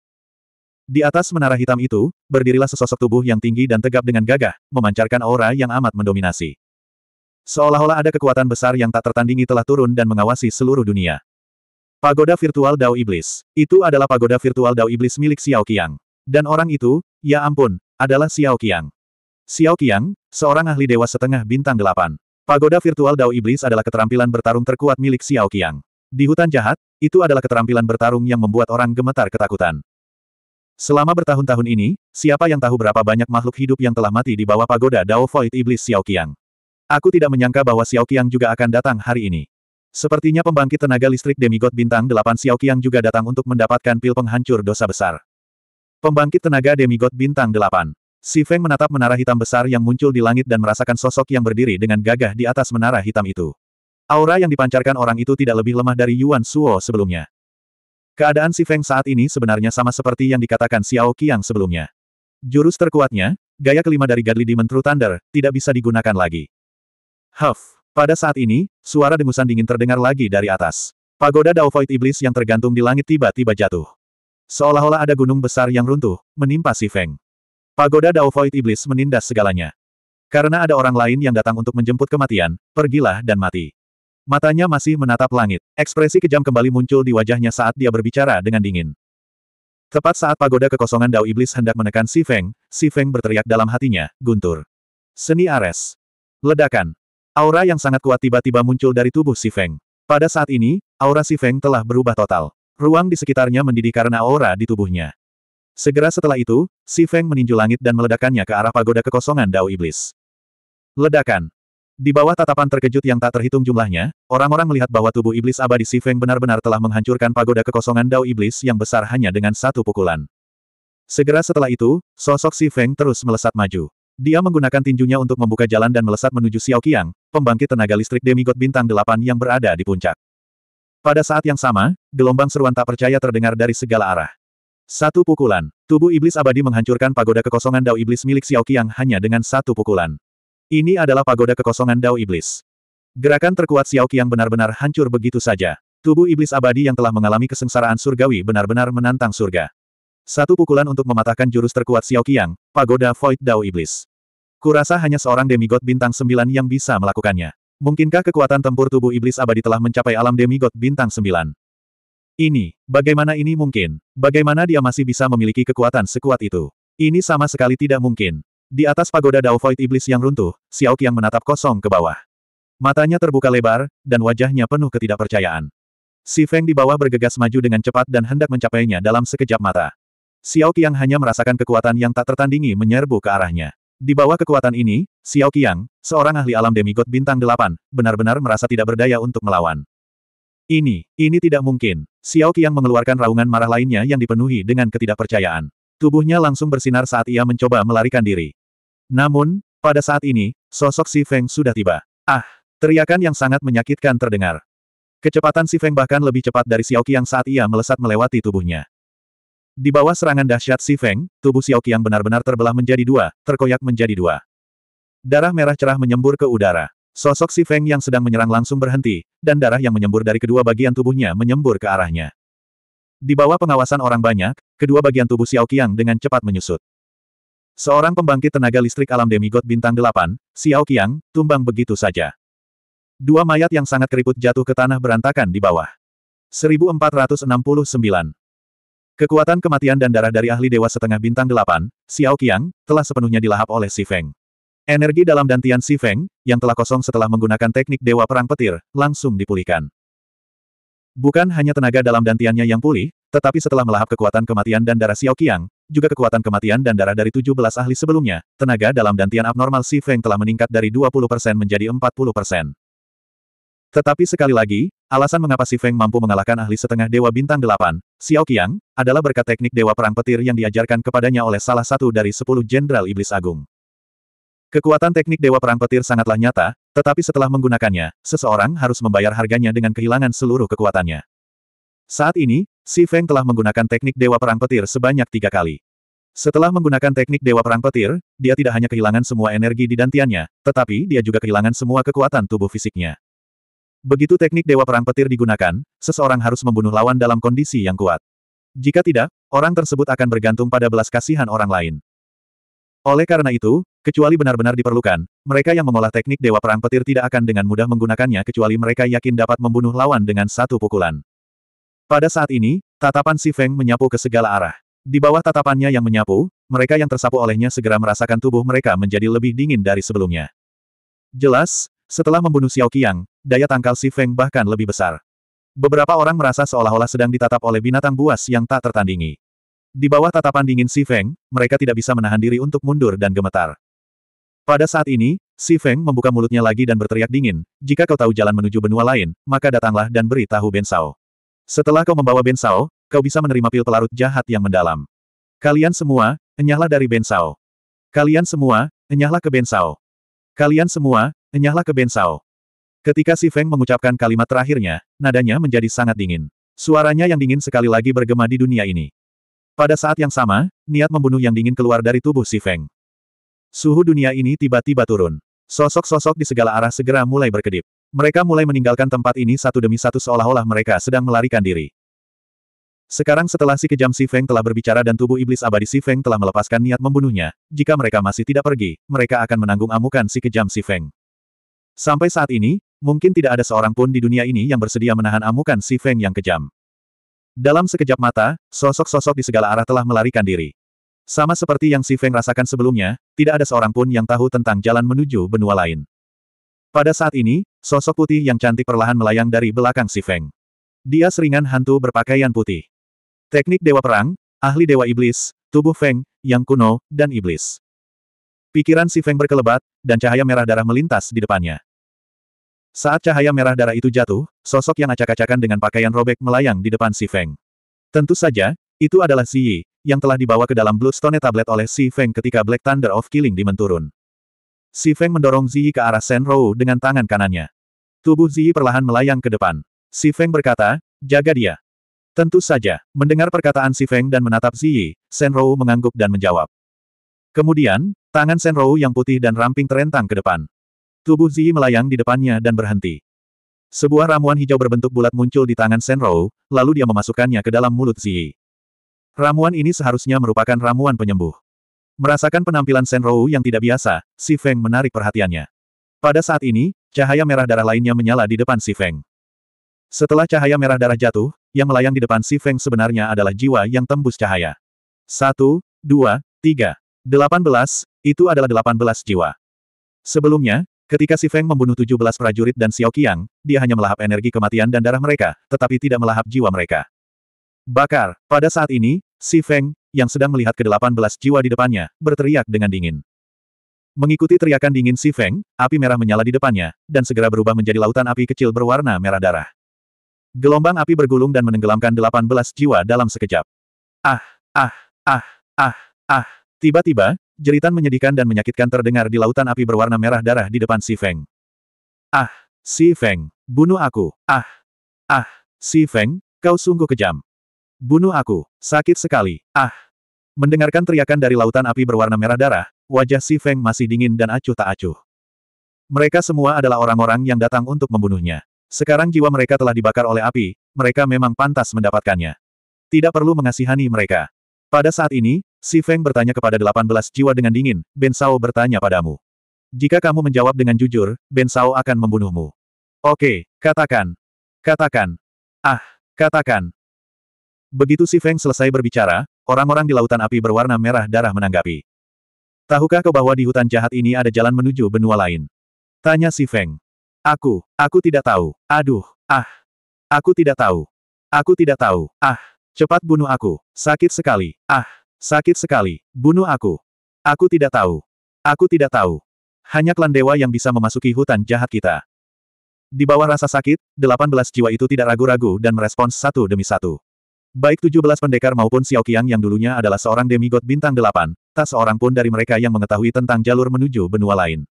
Di atas menara hitam itu, berdirilah sesosok tubuh yang tinggi dan tegap dengan gagah, memancarkan aura yang amat mendominasi. Seolah-olah ada kekuatan besar yang tak tertandingi telah turun dan mengawasi seluruh dunia. Pagoda Virtual Dao Iblis. Itu adalah pagoda virtual Dao Iblis milik Xiao Qiang. Dan orang itu, ya ampun, adalah Xiao Qiang. Xiao Qiang, seorang ahli dewa setengah bintang delapan. Pagoda virtual Dao Iblis adalah keterampilan bertarung terkuat milik Xiao Qiang. Di hutan jahat, itu adalah keterampilan bertarung yang membuat orang gemetar ketakutan. Selama bertahun-tahun ini, siapa yang tahu berapa banyak makhluk hidup yang telah mati di bawah pagoda Dao Void Iblis Xiao Qiang. Aku tidak menyangka bahwa Xiao Qiang juga akan datang hari ini. Sepertinya pembangkit tenaga listrik demigod bintang 8 Xiao Qiang juga datang untuk mendapatkan pil penghancur dosa besar. Pembangkit tenaga demigod bintang 8. Si Feng menatap menara hitam besar yang muncul di langit dan merasakan sosok yang berdiri dengan gagah di atas menara hitam itu. Aura yang dipancarkan orang itu tidak lebih lemah dari Yuan Suo sebelumnya. Keadaan Si Feng saat ini sebenarnya sama seperti yang dikatakan Xiao Qiang sebelumnya. Jurus terkuatnya, gaya kelima dari Godly Demon True Thunder, tidak bisa digunakan lagi. Huff! Pada saat ini, suara dengusan dingin terdengar lagi dari atas. Pagoda Dao Void Iblis yang tergantung di langit tiba-tiba jatuh. Seolah-olah ada gunung besar yang runtuh, menimpa Si Feng. Pagoda Dao Void Iblis menindas segalanya. Karena ada orang lain yang datang untuk menjemput kematian, pergilah dan mati. Matanya masih menatap langit. Ekspresi kejam kembali muncul di wajahnya saat dia berbicara dengan dingin. Tepat saat pagoda kekosongan Dao Iblis hendak menekan Si Feng, Si Feng berteriak dalam hatinya, guntur. Seni Ares. Ledakan. Aura yang sangat kuat tiba-tiba muncul dari tubuh Si Feng. Pada saat ini, aura Si Feng telah berubah total. Ruang di sekitarnya mendidih karena aura di tubuhnya. Segera setelah itu, Si Feng meninju langit dan meledakannya ke arah pagoda kekosongan Dao Iblis. Ledakan. Di bawah tatapan terkejut yang tak terhitung jumlahnya, orang-orang melihat bahwa tubuh iblis abadi Si Feng benar-benar telah menghancurkan pagoda kekosongan Dao Iblis yang besar hanya dengan satu pukulan. Segera setelah itu, sosok Si Feng terus melesat maju. Dia menggunakan tinjunya untuk membuka jalan dan melesat menuju Xiao Qiang, pembangkit tenaga listrik demigod bintang delapan yang berada di puncak. Pada saat yang sama, gelombang seruan tak percaya terdengar dari segala arah. Satu pukulan. Tubuh iblis abadi menghancurkan pagoda kekosongan dao iblis milik Xiao Qiang hanya dengan satu pukulan. Ini adalah pagoda kekosongan dao iblis. Gerakan terkuat Xiao Qiang benar-benar hancur begitu saja. Tubuh iblis abadi yang telah mengalami kesengsaraan surgawi benar-benar menantang surga. Satu pukulan untuk mematahkan jurus terkuat Xiao Qiang, pagoda Void Dao Iblis. Kurasa hanya seorang demigod bintang sembilan yang bisa melakukannya. Mungkinkah kekuatan tempur tubuh iblis abadi telah mencapai alam demigod bintang sembilan? Ini, bagaimana ini mungkin? Bagaimana dia masih bisa memiliki kekuatan sekuat itu? Ini sama sekali tidak mungkin. Di atas pagoda Dao Void Iblis yang runtuh, Xiao Qiang menatap kosong ke bawah. Matanya terbuka lebar, dan wajahnya penuh ketidakpercayaan. Si Feng di bawah bergegas maju dengan cepat dan hendak mencapainya dalam sekejap mata. Xiao Qiang hanya merasakan kekuatan yang tak tertandingi menyerbu ke arahnya. Di bawah kekuatan ini, Xiao Qiang, seorang ahli alam demigod bintang delapan, benar-benar merasa tidak berdaya untuk melawan. Ini, ini tidak mungkin. Xiao Qiang mengeluarkan raungan marah lainnya yang dipenuhi dengan ketidakpercayaan. Tubuhnya langsung bersinar saat ia mencoba melarikan diri. Namun, pada saat ini, sosok Si Feng sudah tiba. Ah! Teriakan yang sangat menyakitkan terdengar. Kecepatan Si Feng bahkan lebih cepat dari Xiao Qiang saat ia melesat melewati tubuhnya. Di bawah serangan dahsyat Si Feng, tubuh Xiao Qiang benar-benar terbelah menjadi dua, terkoyak menjadi dua. Darah merah cerah menyembur ke udara. Sosok si Feng yang sedang menyerang langsung berhenti, dan darah yang menyembur dari kedua bagian tubuhnya menyembur ke arahnya. Di bawah pengawasan orang banyak, kedua bagian tubuh Xiao Qiang dengan cepat menyusut. Seorang pembangkit tenaga listrik alam demigod bintang delapan, Xiao Qiang, tumbang begitu saja. Dua mayat yang sangat keriput jatuh ke tanah berantakan di bawah. 1469. Kekuatan kematian dan darah dari ahli dewa setengah bintang delapan, Xiao Qiang, telah sepenuhnya dilahap oleh Si Feng. Energi dalam dantian Si Feng yang telah kosong setelah menggunakan teknik Dewa Perang Petir, langsung dipulihkan. Bukan hanya tenaga dalam dantiannya yang pulih, tetapi setelah melahap kekuatan kematian dan darah Xiao Qiang, juga kekuatan kematian dan darah dari 17 ahli sebelumnya, tenaga dalam dantian abnormal Si Feng telah meningkat dari 20% menjadi 40%. Tetapi sekali lagi, alasan mengapa Si Feng mampu mengalahkan ahli setengah Dewa Bintang 8, Xiao Qiang, adalah berkat teknik Dewa Perang Petir yang diajarkan kepadanya oleh salah satu dari 10 Jenderal Iblis Agung. Kekuatan teknik Dewa Perang Petir sangatlah nyata, tetapi setelah menggunakannya, seseorang harus membayar harganya dengan kehilangan seluruh kekuatannya. Saat ini, Si Feng telah menggunakan teknik Dewa Perang Petir sebanyak tiga kali. Setelah menggunakan teknik Dewa Perang Petir, dia tidak hanya kehilangan semua energi di dantiannya, tetapi dia juga kehilangan semua kekuatan tubuh fisiknya. Begitu teknik Dewa Perang Petir digunakan, seseorang harus membunuh lawan dalam kondisi yang kuat. Jika tidak, orang tersebut akan bergantung pada belas kasihan orang lain. Oleh karena itu, Kecuali benar-benar diperlukan, mereka yang mengolah teknik Dewa Perang Petir tidak akan dengan mudah menggunakannya kecuali mereka yakin dapat membunuh lawan dengan satu pukulan. Pada saat ini, tatapan Si Feng menyapu ke segala arah. Di bawah tatapannya yang menyapu, mereka yang tersapu olehnya segera merasakan tubuh mereka menjadi lebih dingin dari sebelumnya. Jelas, setelah membunuh Xiao Qiang, daya tangkal Si Feng bahkan lebih besar. Beberapa orang merasa seolah-olah sedang ditatap oleh binatang buas yang tak tertandingi. Di bawah tatapan dingin Si Feng, mereka tidak bisa menahan diri untuk mundur dan gemetar. Pada saat ini, Si Feng membuka mulutnya lagi dan berteriak dingin, jika kau tahu jalan menuju benua lain, maka datanglah dan beritahu Ben Sao. Setelah kau membawa Ben Sao, kau bisa menerima pil pelarut jahat yang mendalam. Kalian semua, enyahlah dari Ben Sao. Kalian semua, enyahlah ke Ben Sao. Kalian semua, enyahlah ke Ben Sao. Ketika Si Feng mengucapkan kalimat terakhirnya, nadanya menjadi sangat dingin. Suaranya yang dingin sekali lagi bergema di dunia ini. Pada saat yang sama, niat membunuh yang dingin keluar dari tubuh Si Feng. Suhu dunia ini tiba-tiba turun. Sosok-sosok di segala arah segera mulai berkedip. Mereka mulai meninggalkan tempat ini satu demi satu seolah-olah mereka sedang melarikan diri. Sekarang setelah si kejam Si Feng telah berbicara dan tubuh iblis abadi Si Feng telah melepaskan niat membunuhnya, jika mereka masih tidak pergi, mereka akan menanggung amukan si kejam Si Feng. Sampai saat ini, mungkin tidak ada seorang pun di dunia ini yang bersedia menahan amukan Si Feng yang kejam. Dalam sekejap mata, sosok-sosok di segala arah telah melarikan diri. Sama seperti yang Si Feng rasakan sebelumnya, tidak ada seorang pun yang tahu tentang jalan menuju benua lain. Pada saat ini, sosok putih yang cantik perlahan melayang dari belakang Si Feng. Dia seringan hantu berpakaian putih. Teknik Dewa Perang, ahli Dewa Iblis, tubuh Feng, yang kuno, dan Iblis. Pikiran Si Feng berkelebat, dan cahaya merah darah melintas di depannya. Saat cahaya merah darah itu jatuh, sosok yang acak-acakan dengan pakaian robek melayang di depan Si Feng. Tentu saja, itu adalah Zi Yi, yang telah dibawa ke dalam Bloodstone Tablet oleh Si Feng ketika Black Thunder of Killing dimenturun. Si Feng mendorong Zi Yi ke arah Shen Rou dengan tangan kanannya. Tubuh Zi Yi perlahan melayang ke depan. Si Feng berkata, jaga dia. Tentu saja, mendengar perkataan Si Feng dan menatap Zi Yi, Shen Rou mengangguk dan menjawab. Kemudian, tangan Shen Rou yang putih dan ramping terentang ke depan. Tubuh Zi Yi melayang di depannya dan berhenti. Sebuah ramuan hijau berbentuk bulat muncul di tangan Rou, lalu dia memasukkannya ke dalam mulut Yi. Ramuan ini seharusnya merupakan ramuan penyembuh. Merasakan penampilan Senrou yang tidak biasa, Si Feng menarik perhatiannya. Pada saat ini, cahaya merah darah lainnya menyala di depan Si Feng. Setelah cahaya merah darah jatuh, yang melayang di depan Si Feng sebenarnya adalah jiwa yang tembus cahaya. Satu, dua, tiga, delapan belas, itu adalah delapan belas jiwa. Sebelumnya, ketika Si Feng membunuh tujuh belas prajurit dan Xiao Qiang, dia hanya melahap energi kematian dan darah mereka, tetapi tidak melahap jiwa mereka. Bakar, pada saat ini, si Feng, yang sedang melihat ke-18 jiwa di depannya, berteriak dengan dingin. Mengikuti teriakan dingin si Feng, api merah menyala di depannya, dan segera berubah menjadi lautan api kecil berwarna merah darah. Gelombang api bergulung dan menenggelamkan 18 jiwa dalam sekejap. Ah, ah, ah, ah, ah. Tiba-tiba, jeritan menyedihkan dan menyakitkan terdengar di lautan api berwarna merah darah di depan si Feng. Ah, si Feng, bunuh aku. Ah, ah, si Feng, kau sungguh kejam. Bunuh aku, sakit sekali, ah. Mendengarkan teriakan dari lautan api berwarna merah darah, wajah Si Feng masih dingin dan acuh tak acuh. Mereka semua adalah orang-orang yang datang untuk membunuhnya. Sekarang jiwa mereka telah dibakar oleh api, mereka memang pantas mendapatkannya. Tidak perlu mengasihani mereka. Pada saat ini, Si Feng bertanya kepada 18 jiwa dengan dingin, Ben Sao bertanya padamu. Jika kamu menjawab dengan jujur, Ben Sao akan membunuhmu. Oke, katakan. Katakan. Ah, katakan. Begitu si Feng selesai berbicara, orang-orang di lautan api berwarna merah darah menanggapi. Tahukah kau bahwa di hutan jahat ini ada jalan menuju benua lain? Tanya si Feng. Aku, aku tidak tahu. Aduh, ah. Aku tidak tahu. Aku tidak tahu. Ah. Cepat bunuh aku. Sakit sekali. Ah. Sakit sekali. Bunuh aku. Aku tidak tahu. Aku tidak tahu. Hanya klan dewa yang bisa memasuki hutan jahat kita. Di bawah rasa sakit, 18 jiwa itu tidak ragu-ragu dan merespons satu demi satu. Baik 17 pendekar maupun Xiao Qiang yang dulunya adalah seorang demigod bintang delapan, tak seorang pun dari mereka yang mengetahui tentang jalur menuju benua lain.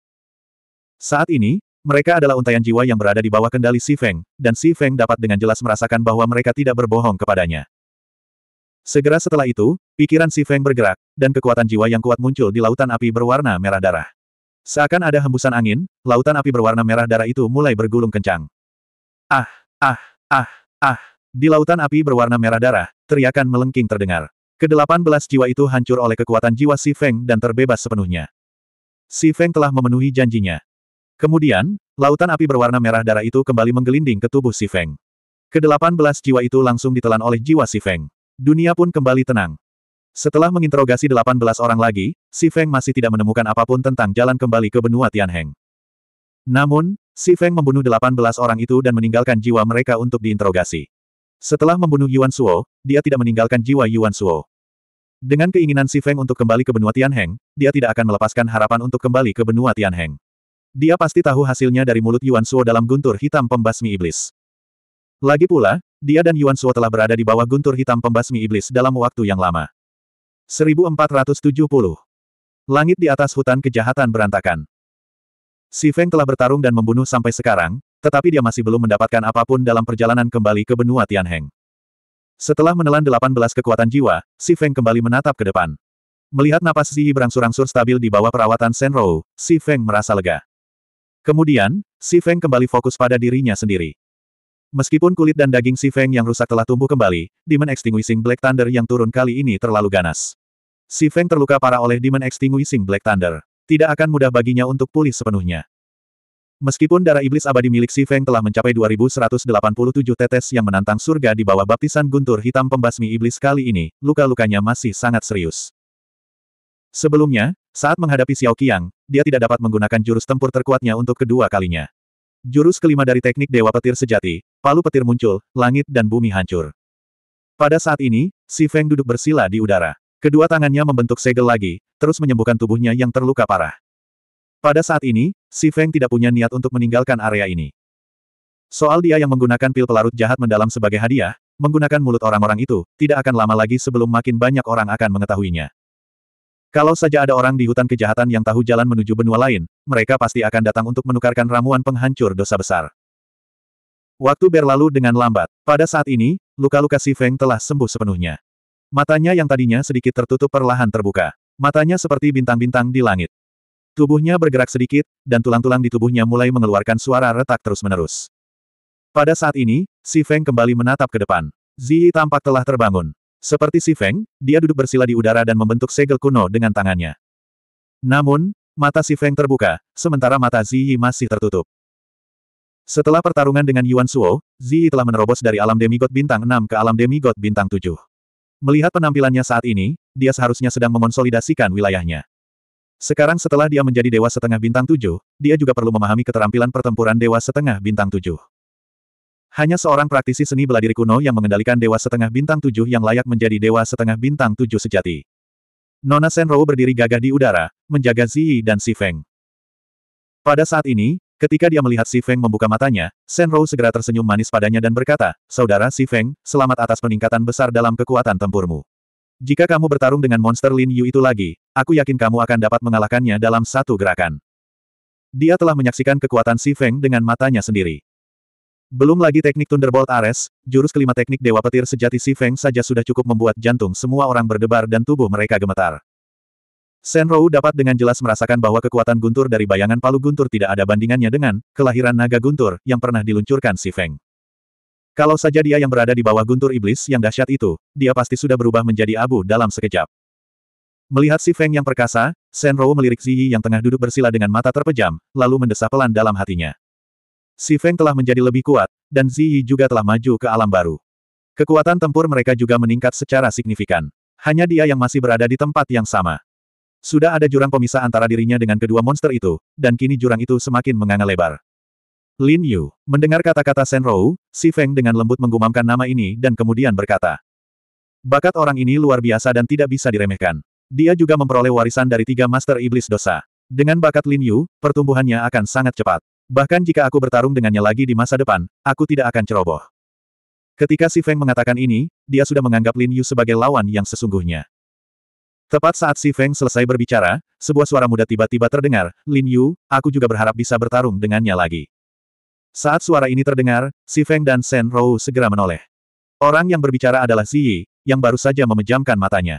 Saat ini, mereka adalah untaian jiwa yang berada di bawah kendali Si Feng, dan Si Feng dapat dengan jelas merasakan bahwa mereka tidak berbohong kepadanya. Segera setelah itu, pikiran Si Feng bergerak, dan kekuatan jiwa yang kuat muncul di lautan api berwarna merah darah. Seakan ada hembusan angin, lautan api berwarna merah darah itu mulai bergulung kencang. Ah, ah, ah, ah. Di lautan api berwarna merah darah, teriakan melengking terdengar. Kedelapan belas jiwa itu hancur oleh kekuatan jiwa Si Feng dan terbebas sepenuhnya. Si Feng telah memenuhi janjinya. Kemudian, lautan api berwarna merah darah itu kembali menggelinding ke tubuh Si Feng. Kedelapan belas jiwa itu langsung ditelan oleh jiwa Si Feng. Dunia pun kembali tenang. Setelah menginterogasi delapan belas orang lagi, Si Feng masih tidak menemukan apapun tentang jalan kembali ke benua Tianheng. Namun, Si Feng membunuh delapan belas orang itu dan meninggalkan jiwa mereka untuk diinterogasi. Setelah membunuh Yuan Suo, dia tidak meninggalkan jiwa Yuan Suo. Dengan keinginan Si Feng untuk kembali ke benua Tianheng, dia tidak akan melepaskan harapan untuk kembali ke benua Tianheng. Dia pasti tahu hasilnya dari mulut Yuan Suo dalam guntur hitam pembasmi iblis. Lagi pula, dia dan Yuan Suo telah berada di bawah guntur hitam pembasmi iblis dalam waktu yang lama. 1470. Langit di atas hutan kejahatan berantakan. Si Feng telah bertarung dan membunuh sampai sekarang, tetapi dia masih belum mendapatkan apapun dalam perjalanan kembali ke benua Tianheng. Setelah menelan 18 kekuatan jiwa, Si Feng kembali menatap ke depan. Melihat napas Xi si berangsur-angsur stabil di bawah perawatan Rou, Si Feng merasa lega. Kemudian, Si Feng kembali fokus pada dirinya sendiri. Meskipun kulit dan daging Si Feng yang rusak telah tumbuh kembali, Demon Extinguishing Black Thunder yang turun kali ini terlalu ganas. Si Feng terluka parah oleh Demon Extinguishing Black Thunder. Tidak akan mudah baginya untuk pulih sepenuhnya. Meskipun darah iblis abadi milik Si Feng telah mencapai 2187 tetes yang menantang surga di bawah baptisan guntur hitam pembasmi iblis kali ini, luka-lukanya masih sangat serius. Sebelumnya, saat menghadapi Xiao Qiang, dia tidak dapat menggunakan jurus tempur terkuatnya untuk kedua kalinya. Jurus kelima dari teknik Dewa Petir Sejati, palu petir muncul, langit dan bumi hancur. Pada saat ini, Si Feng duduk bersila di udara. Kedua tangannya membentuk segel lagi, terus menyembuhkan tubuhnya yang terluka parah. Pada saat ini, Si Feng tidak punya niat untuk meninggalkan area ini. Soal dia yang menggunakan pil pelarut jahat mendalam sebagai hadiah, menggunakan mulut orang-orang itu, tidak akan lama lagi sebelum makin banyak orang akan mengetahuinya. Kalau saja ada orang di hutan kejahatan yang tahu jalan menuju benua lain, mereka pasti akan datang untuk menukarkan ramuan penghancur dosa besar. Waktu berlalu dengan lambat. Pada saat ini, luka-luka Si Feng telah sembuh sepenuhnya. Matanya yang tadinya sedikit tertutup perlahan terbuka. Matanya seperti bintang-bintang di langit. Tubuhnya bergerak sedikit, dan tulang-tulang di tubuhnya mulai mengeluarkan suara retak terus-menerus. Pada saat ini, Si Feng kembali menatap ke depan. Ziyi tampak telah terbangun. Seperti Si Feng, dia duduk bersila di udara dan membentuk segel kuno dengan tangannya. Namun, mata Si Feng terbuka, sementara mata Ziyi masih tertutup. Setelah pertarungan dengan Yuan Suo, Ziyi telah menerobos dari alam demigod bintang 6 ke alam demigod bintang 7. Melihat penampilannya saat ini, dia seharusnya sedang mengonsolidasikan wilayahnya. Sekarang setelah dia menjadi Dewa Setengah Bintang Tujuh, dia juga perlu memahami keterampilan pertempuran Dewa Setengah Bintang Tujuh. Hanya seorang praktisi seni bela diri kuno yang mengendalikan Dewa Setengah Bintang Tujuh yang layak menjadi Dewa Setengah Bintang Tujuh sejati. Nona Senro berdiri gagah di udara, menjaga Ziyi dan Si Feng. Pada saat ini, ketika dia melihat Si Feng membuka matanya, Senro segera tersenyum manis padanya dan berkata, Saudara Si Feng, selamat atas peningkatan besar dalam kekuatan tempurmu. Jika kamu bertarung dengan monster Lin Yu itu lagi, aku yakin kamu akan dapat mengalahkannya dalam satu gerakan. Dia telah menyaksikan kekuatan Si Feng dengan matanya sendiri. Belum lagi teknik Thunderbolt Ares, jurus kelima teknik Dewa Petir sejati Si Feng saja sudah cukup membuat jantung semua orang berdebar dan tubuh mereka gemetar. Shen Rou dapat dengan jelas merasakan bahwa kekuatan guntur dari bayangan palu guntur tidak ada bandingannya dengan kelahiran naga guntur yang pernah diluncurkan Si Feng. Kalau saja dia yang berada di bawah guntur iblis yang dahsyat itu, dia pasti sudah berubah menjadi abu dalam sekejap. Melihat si Feng yang perkasa, Shen Rou melirik Ziyi yang tengah duduk bersila dengan mata terpejam, lalu mendesah pelan dalam hatinya. Si Feng telah menjadi lebih kuat, dan Ziyi juga telah maju ke alam baru. Kekuatan tempur mereka juga meningkat secara signifikan. Hanya dia yang masih berada di tempat yang sama. Sudah ada jurang pemisah antara dirinya dengan kedua monster itu, dan kini jurang itu semakin menganga lebar. Lin Yu. Mendengar kata-kata Shen Rou, Si Feng dengan lembut menggumamkan nama ini dan kemudian berkata. Bakat orang ini luar biasa dan tidak bisa diremehkan. Dia juga memperoleh warisan dari tiga Master Iblis Dosa. Dengan bakat Lin Yu, pertumbuhannya akan sangat cepat. Bahkan jika aku bertarung dengannya lagi di masa depan, aku tidak akan ceroboh. Ketika Si Feng mengatakan ini, dia sudah menganggap Lin Yu sebagai lawan yang sesungguhnya. Tepat saat Si Feng selesai berbicara, sebuah suara muda tiba-tiba terdengar, Lin Yu, aku juga berharap bisa bertarung dengannya lagi. Saat suara ini terdengar, Si Feng dan Shen Rou segera menoleh. Orang yang berbicara adalah Xi Yi, yang baru saja memejamkan matanya.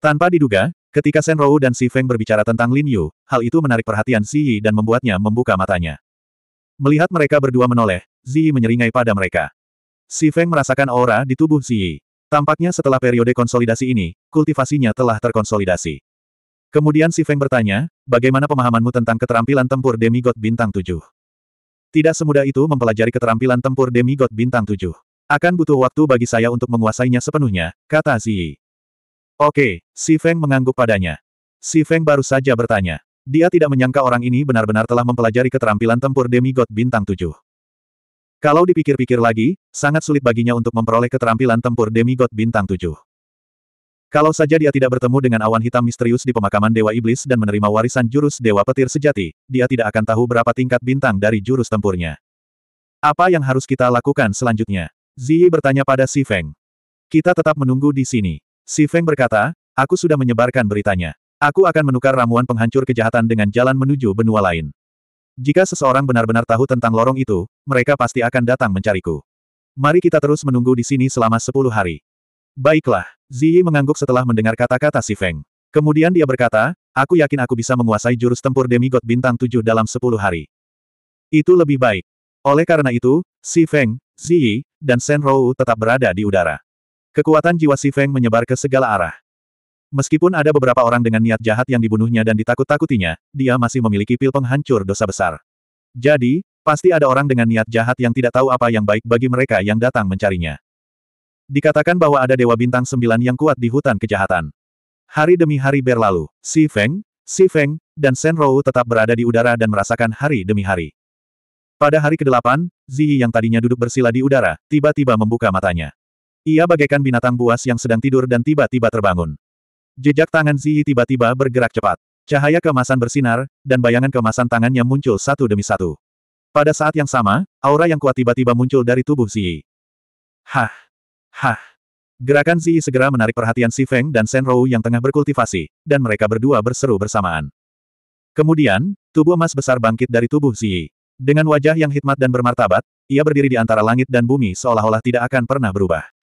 Tanpa diduga, ketika Shen Rou dan Si Feng berbicara tentang Lin Yu, hal itu menarik perhatian Xi Yi dan membuatnya membuka matanya. Melihat mereka berdua menoleh, Xi Yi menyeringai pada mereka. Si Feng merasakan aura di tubuh Xi Yi. Tampaknya setelah periode konsolidasi ini, kultivasinya telah terkonsolidasi. Kemudian Si Feng bertanya, bagaimana pemahamanmu tentang keterampilan tempur demigod bintang tujuh? Tidak semudah itu mempelajari keterampilan tempur demigod bintang tujuh. Akan butuh waktu bagi saya untuk menguasainya sepenuhnya, kata Ziyi. Oke, Si Feng mengangguk padanya. Si Feng baru saja bertanya. Dia tidak menyangka orang ini benar-benar telah mempelajari keterampilan tempur demigod bintang tujuh. Kalau dipikir-pikir lagi, sangat sulit baginya untuk memperoleh keterampilan tempur demigod bintang tujuh. Kalau saja dia tidak bertemu dengan awan hitam misterius di pemakaman Dewa Iblis dan menerima warisan jurus Dewa Petir Sejati, dia tidak akan tahu berapa tingkat bintang dari jurus tempurnya. Apa yang harus kita lakukan selanjutnya? Ziyi bertanya pada Si Feng. Kita tetap menunggu di sini. Si Feng berkata, aku sudah menyebarkan beritanya. Aku akan menukar ramuan penghancur kejahatan dengan jalan menuju benua lain. Jika seseorang benar-benar tahu tentang lorong itu, mereka pasti akan datang mencariku. Mari kita terus menunggu di sini selama 10 hari. Baiklah, Ziyi mengangguk setelah mendengar kata-kata si Feng. Kemudian dia berkata, aku yakin aku bisa menguasai jurus tempur demigod bintang tujuh dalam sepuluh hari. Itu lebih baik. Oleh karena itu, Si Feng, Ziyi, dan Shen Rou tetap berada di udara. Kekuatan jiwa Si Feng menyebar ke segala arah. Meskipun ada beberapa orang dengan niat jahat yang dibunuhnya dan ditakut-takutinya, dia masih memiliki pil penghancur dosa besar. Jadi, pasti ada orang dengan niat jahat yang tidak tahu apa yang baik bagi mereka yang datang mencarinya. Dikatakan bahwa ada dewa bintang sembilan yang kuat di hutan kejahatan. Hari demi hari berlalu, Si Feng, Si Feng, dan Shen Rou tetap berada di udara dan merasakan hari demi hari. Pada hari ke-8, Ziyi yang tadinya duduk bersila di udara, tiba-tiba membuka matanya. Ia bagaikan binatang buas yang sedang tidur dan tiba-tiba terbangun. Jejak tangan Ziyi tiba-tiba bergerak cepat. Cahaya kemasan bersinar, dan bayangan kemasan tangannya muncul satu demi satu. Pada saat yang sama, aura yang kuat tiba-tiba muncul dari tubuh Ziyi. Hah! Hah! Gerakan Zi segera menarik perhatian Si Feng dan Shen Rou yang tengah berkultivasi, dan mereka berdua berseru bersamaan. Kemudian, tubuh emas besar bangkit dari tubuh Zi, Dengan wajah yang hikmat dan bermartabat, ia berdiri di antara langit dan bumi seolah-olah tidak akan pernah berubah.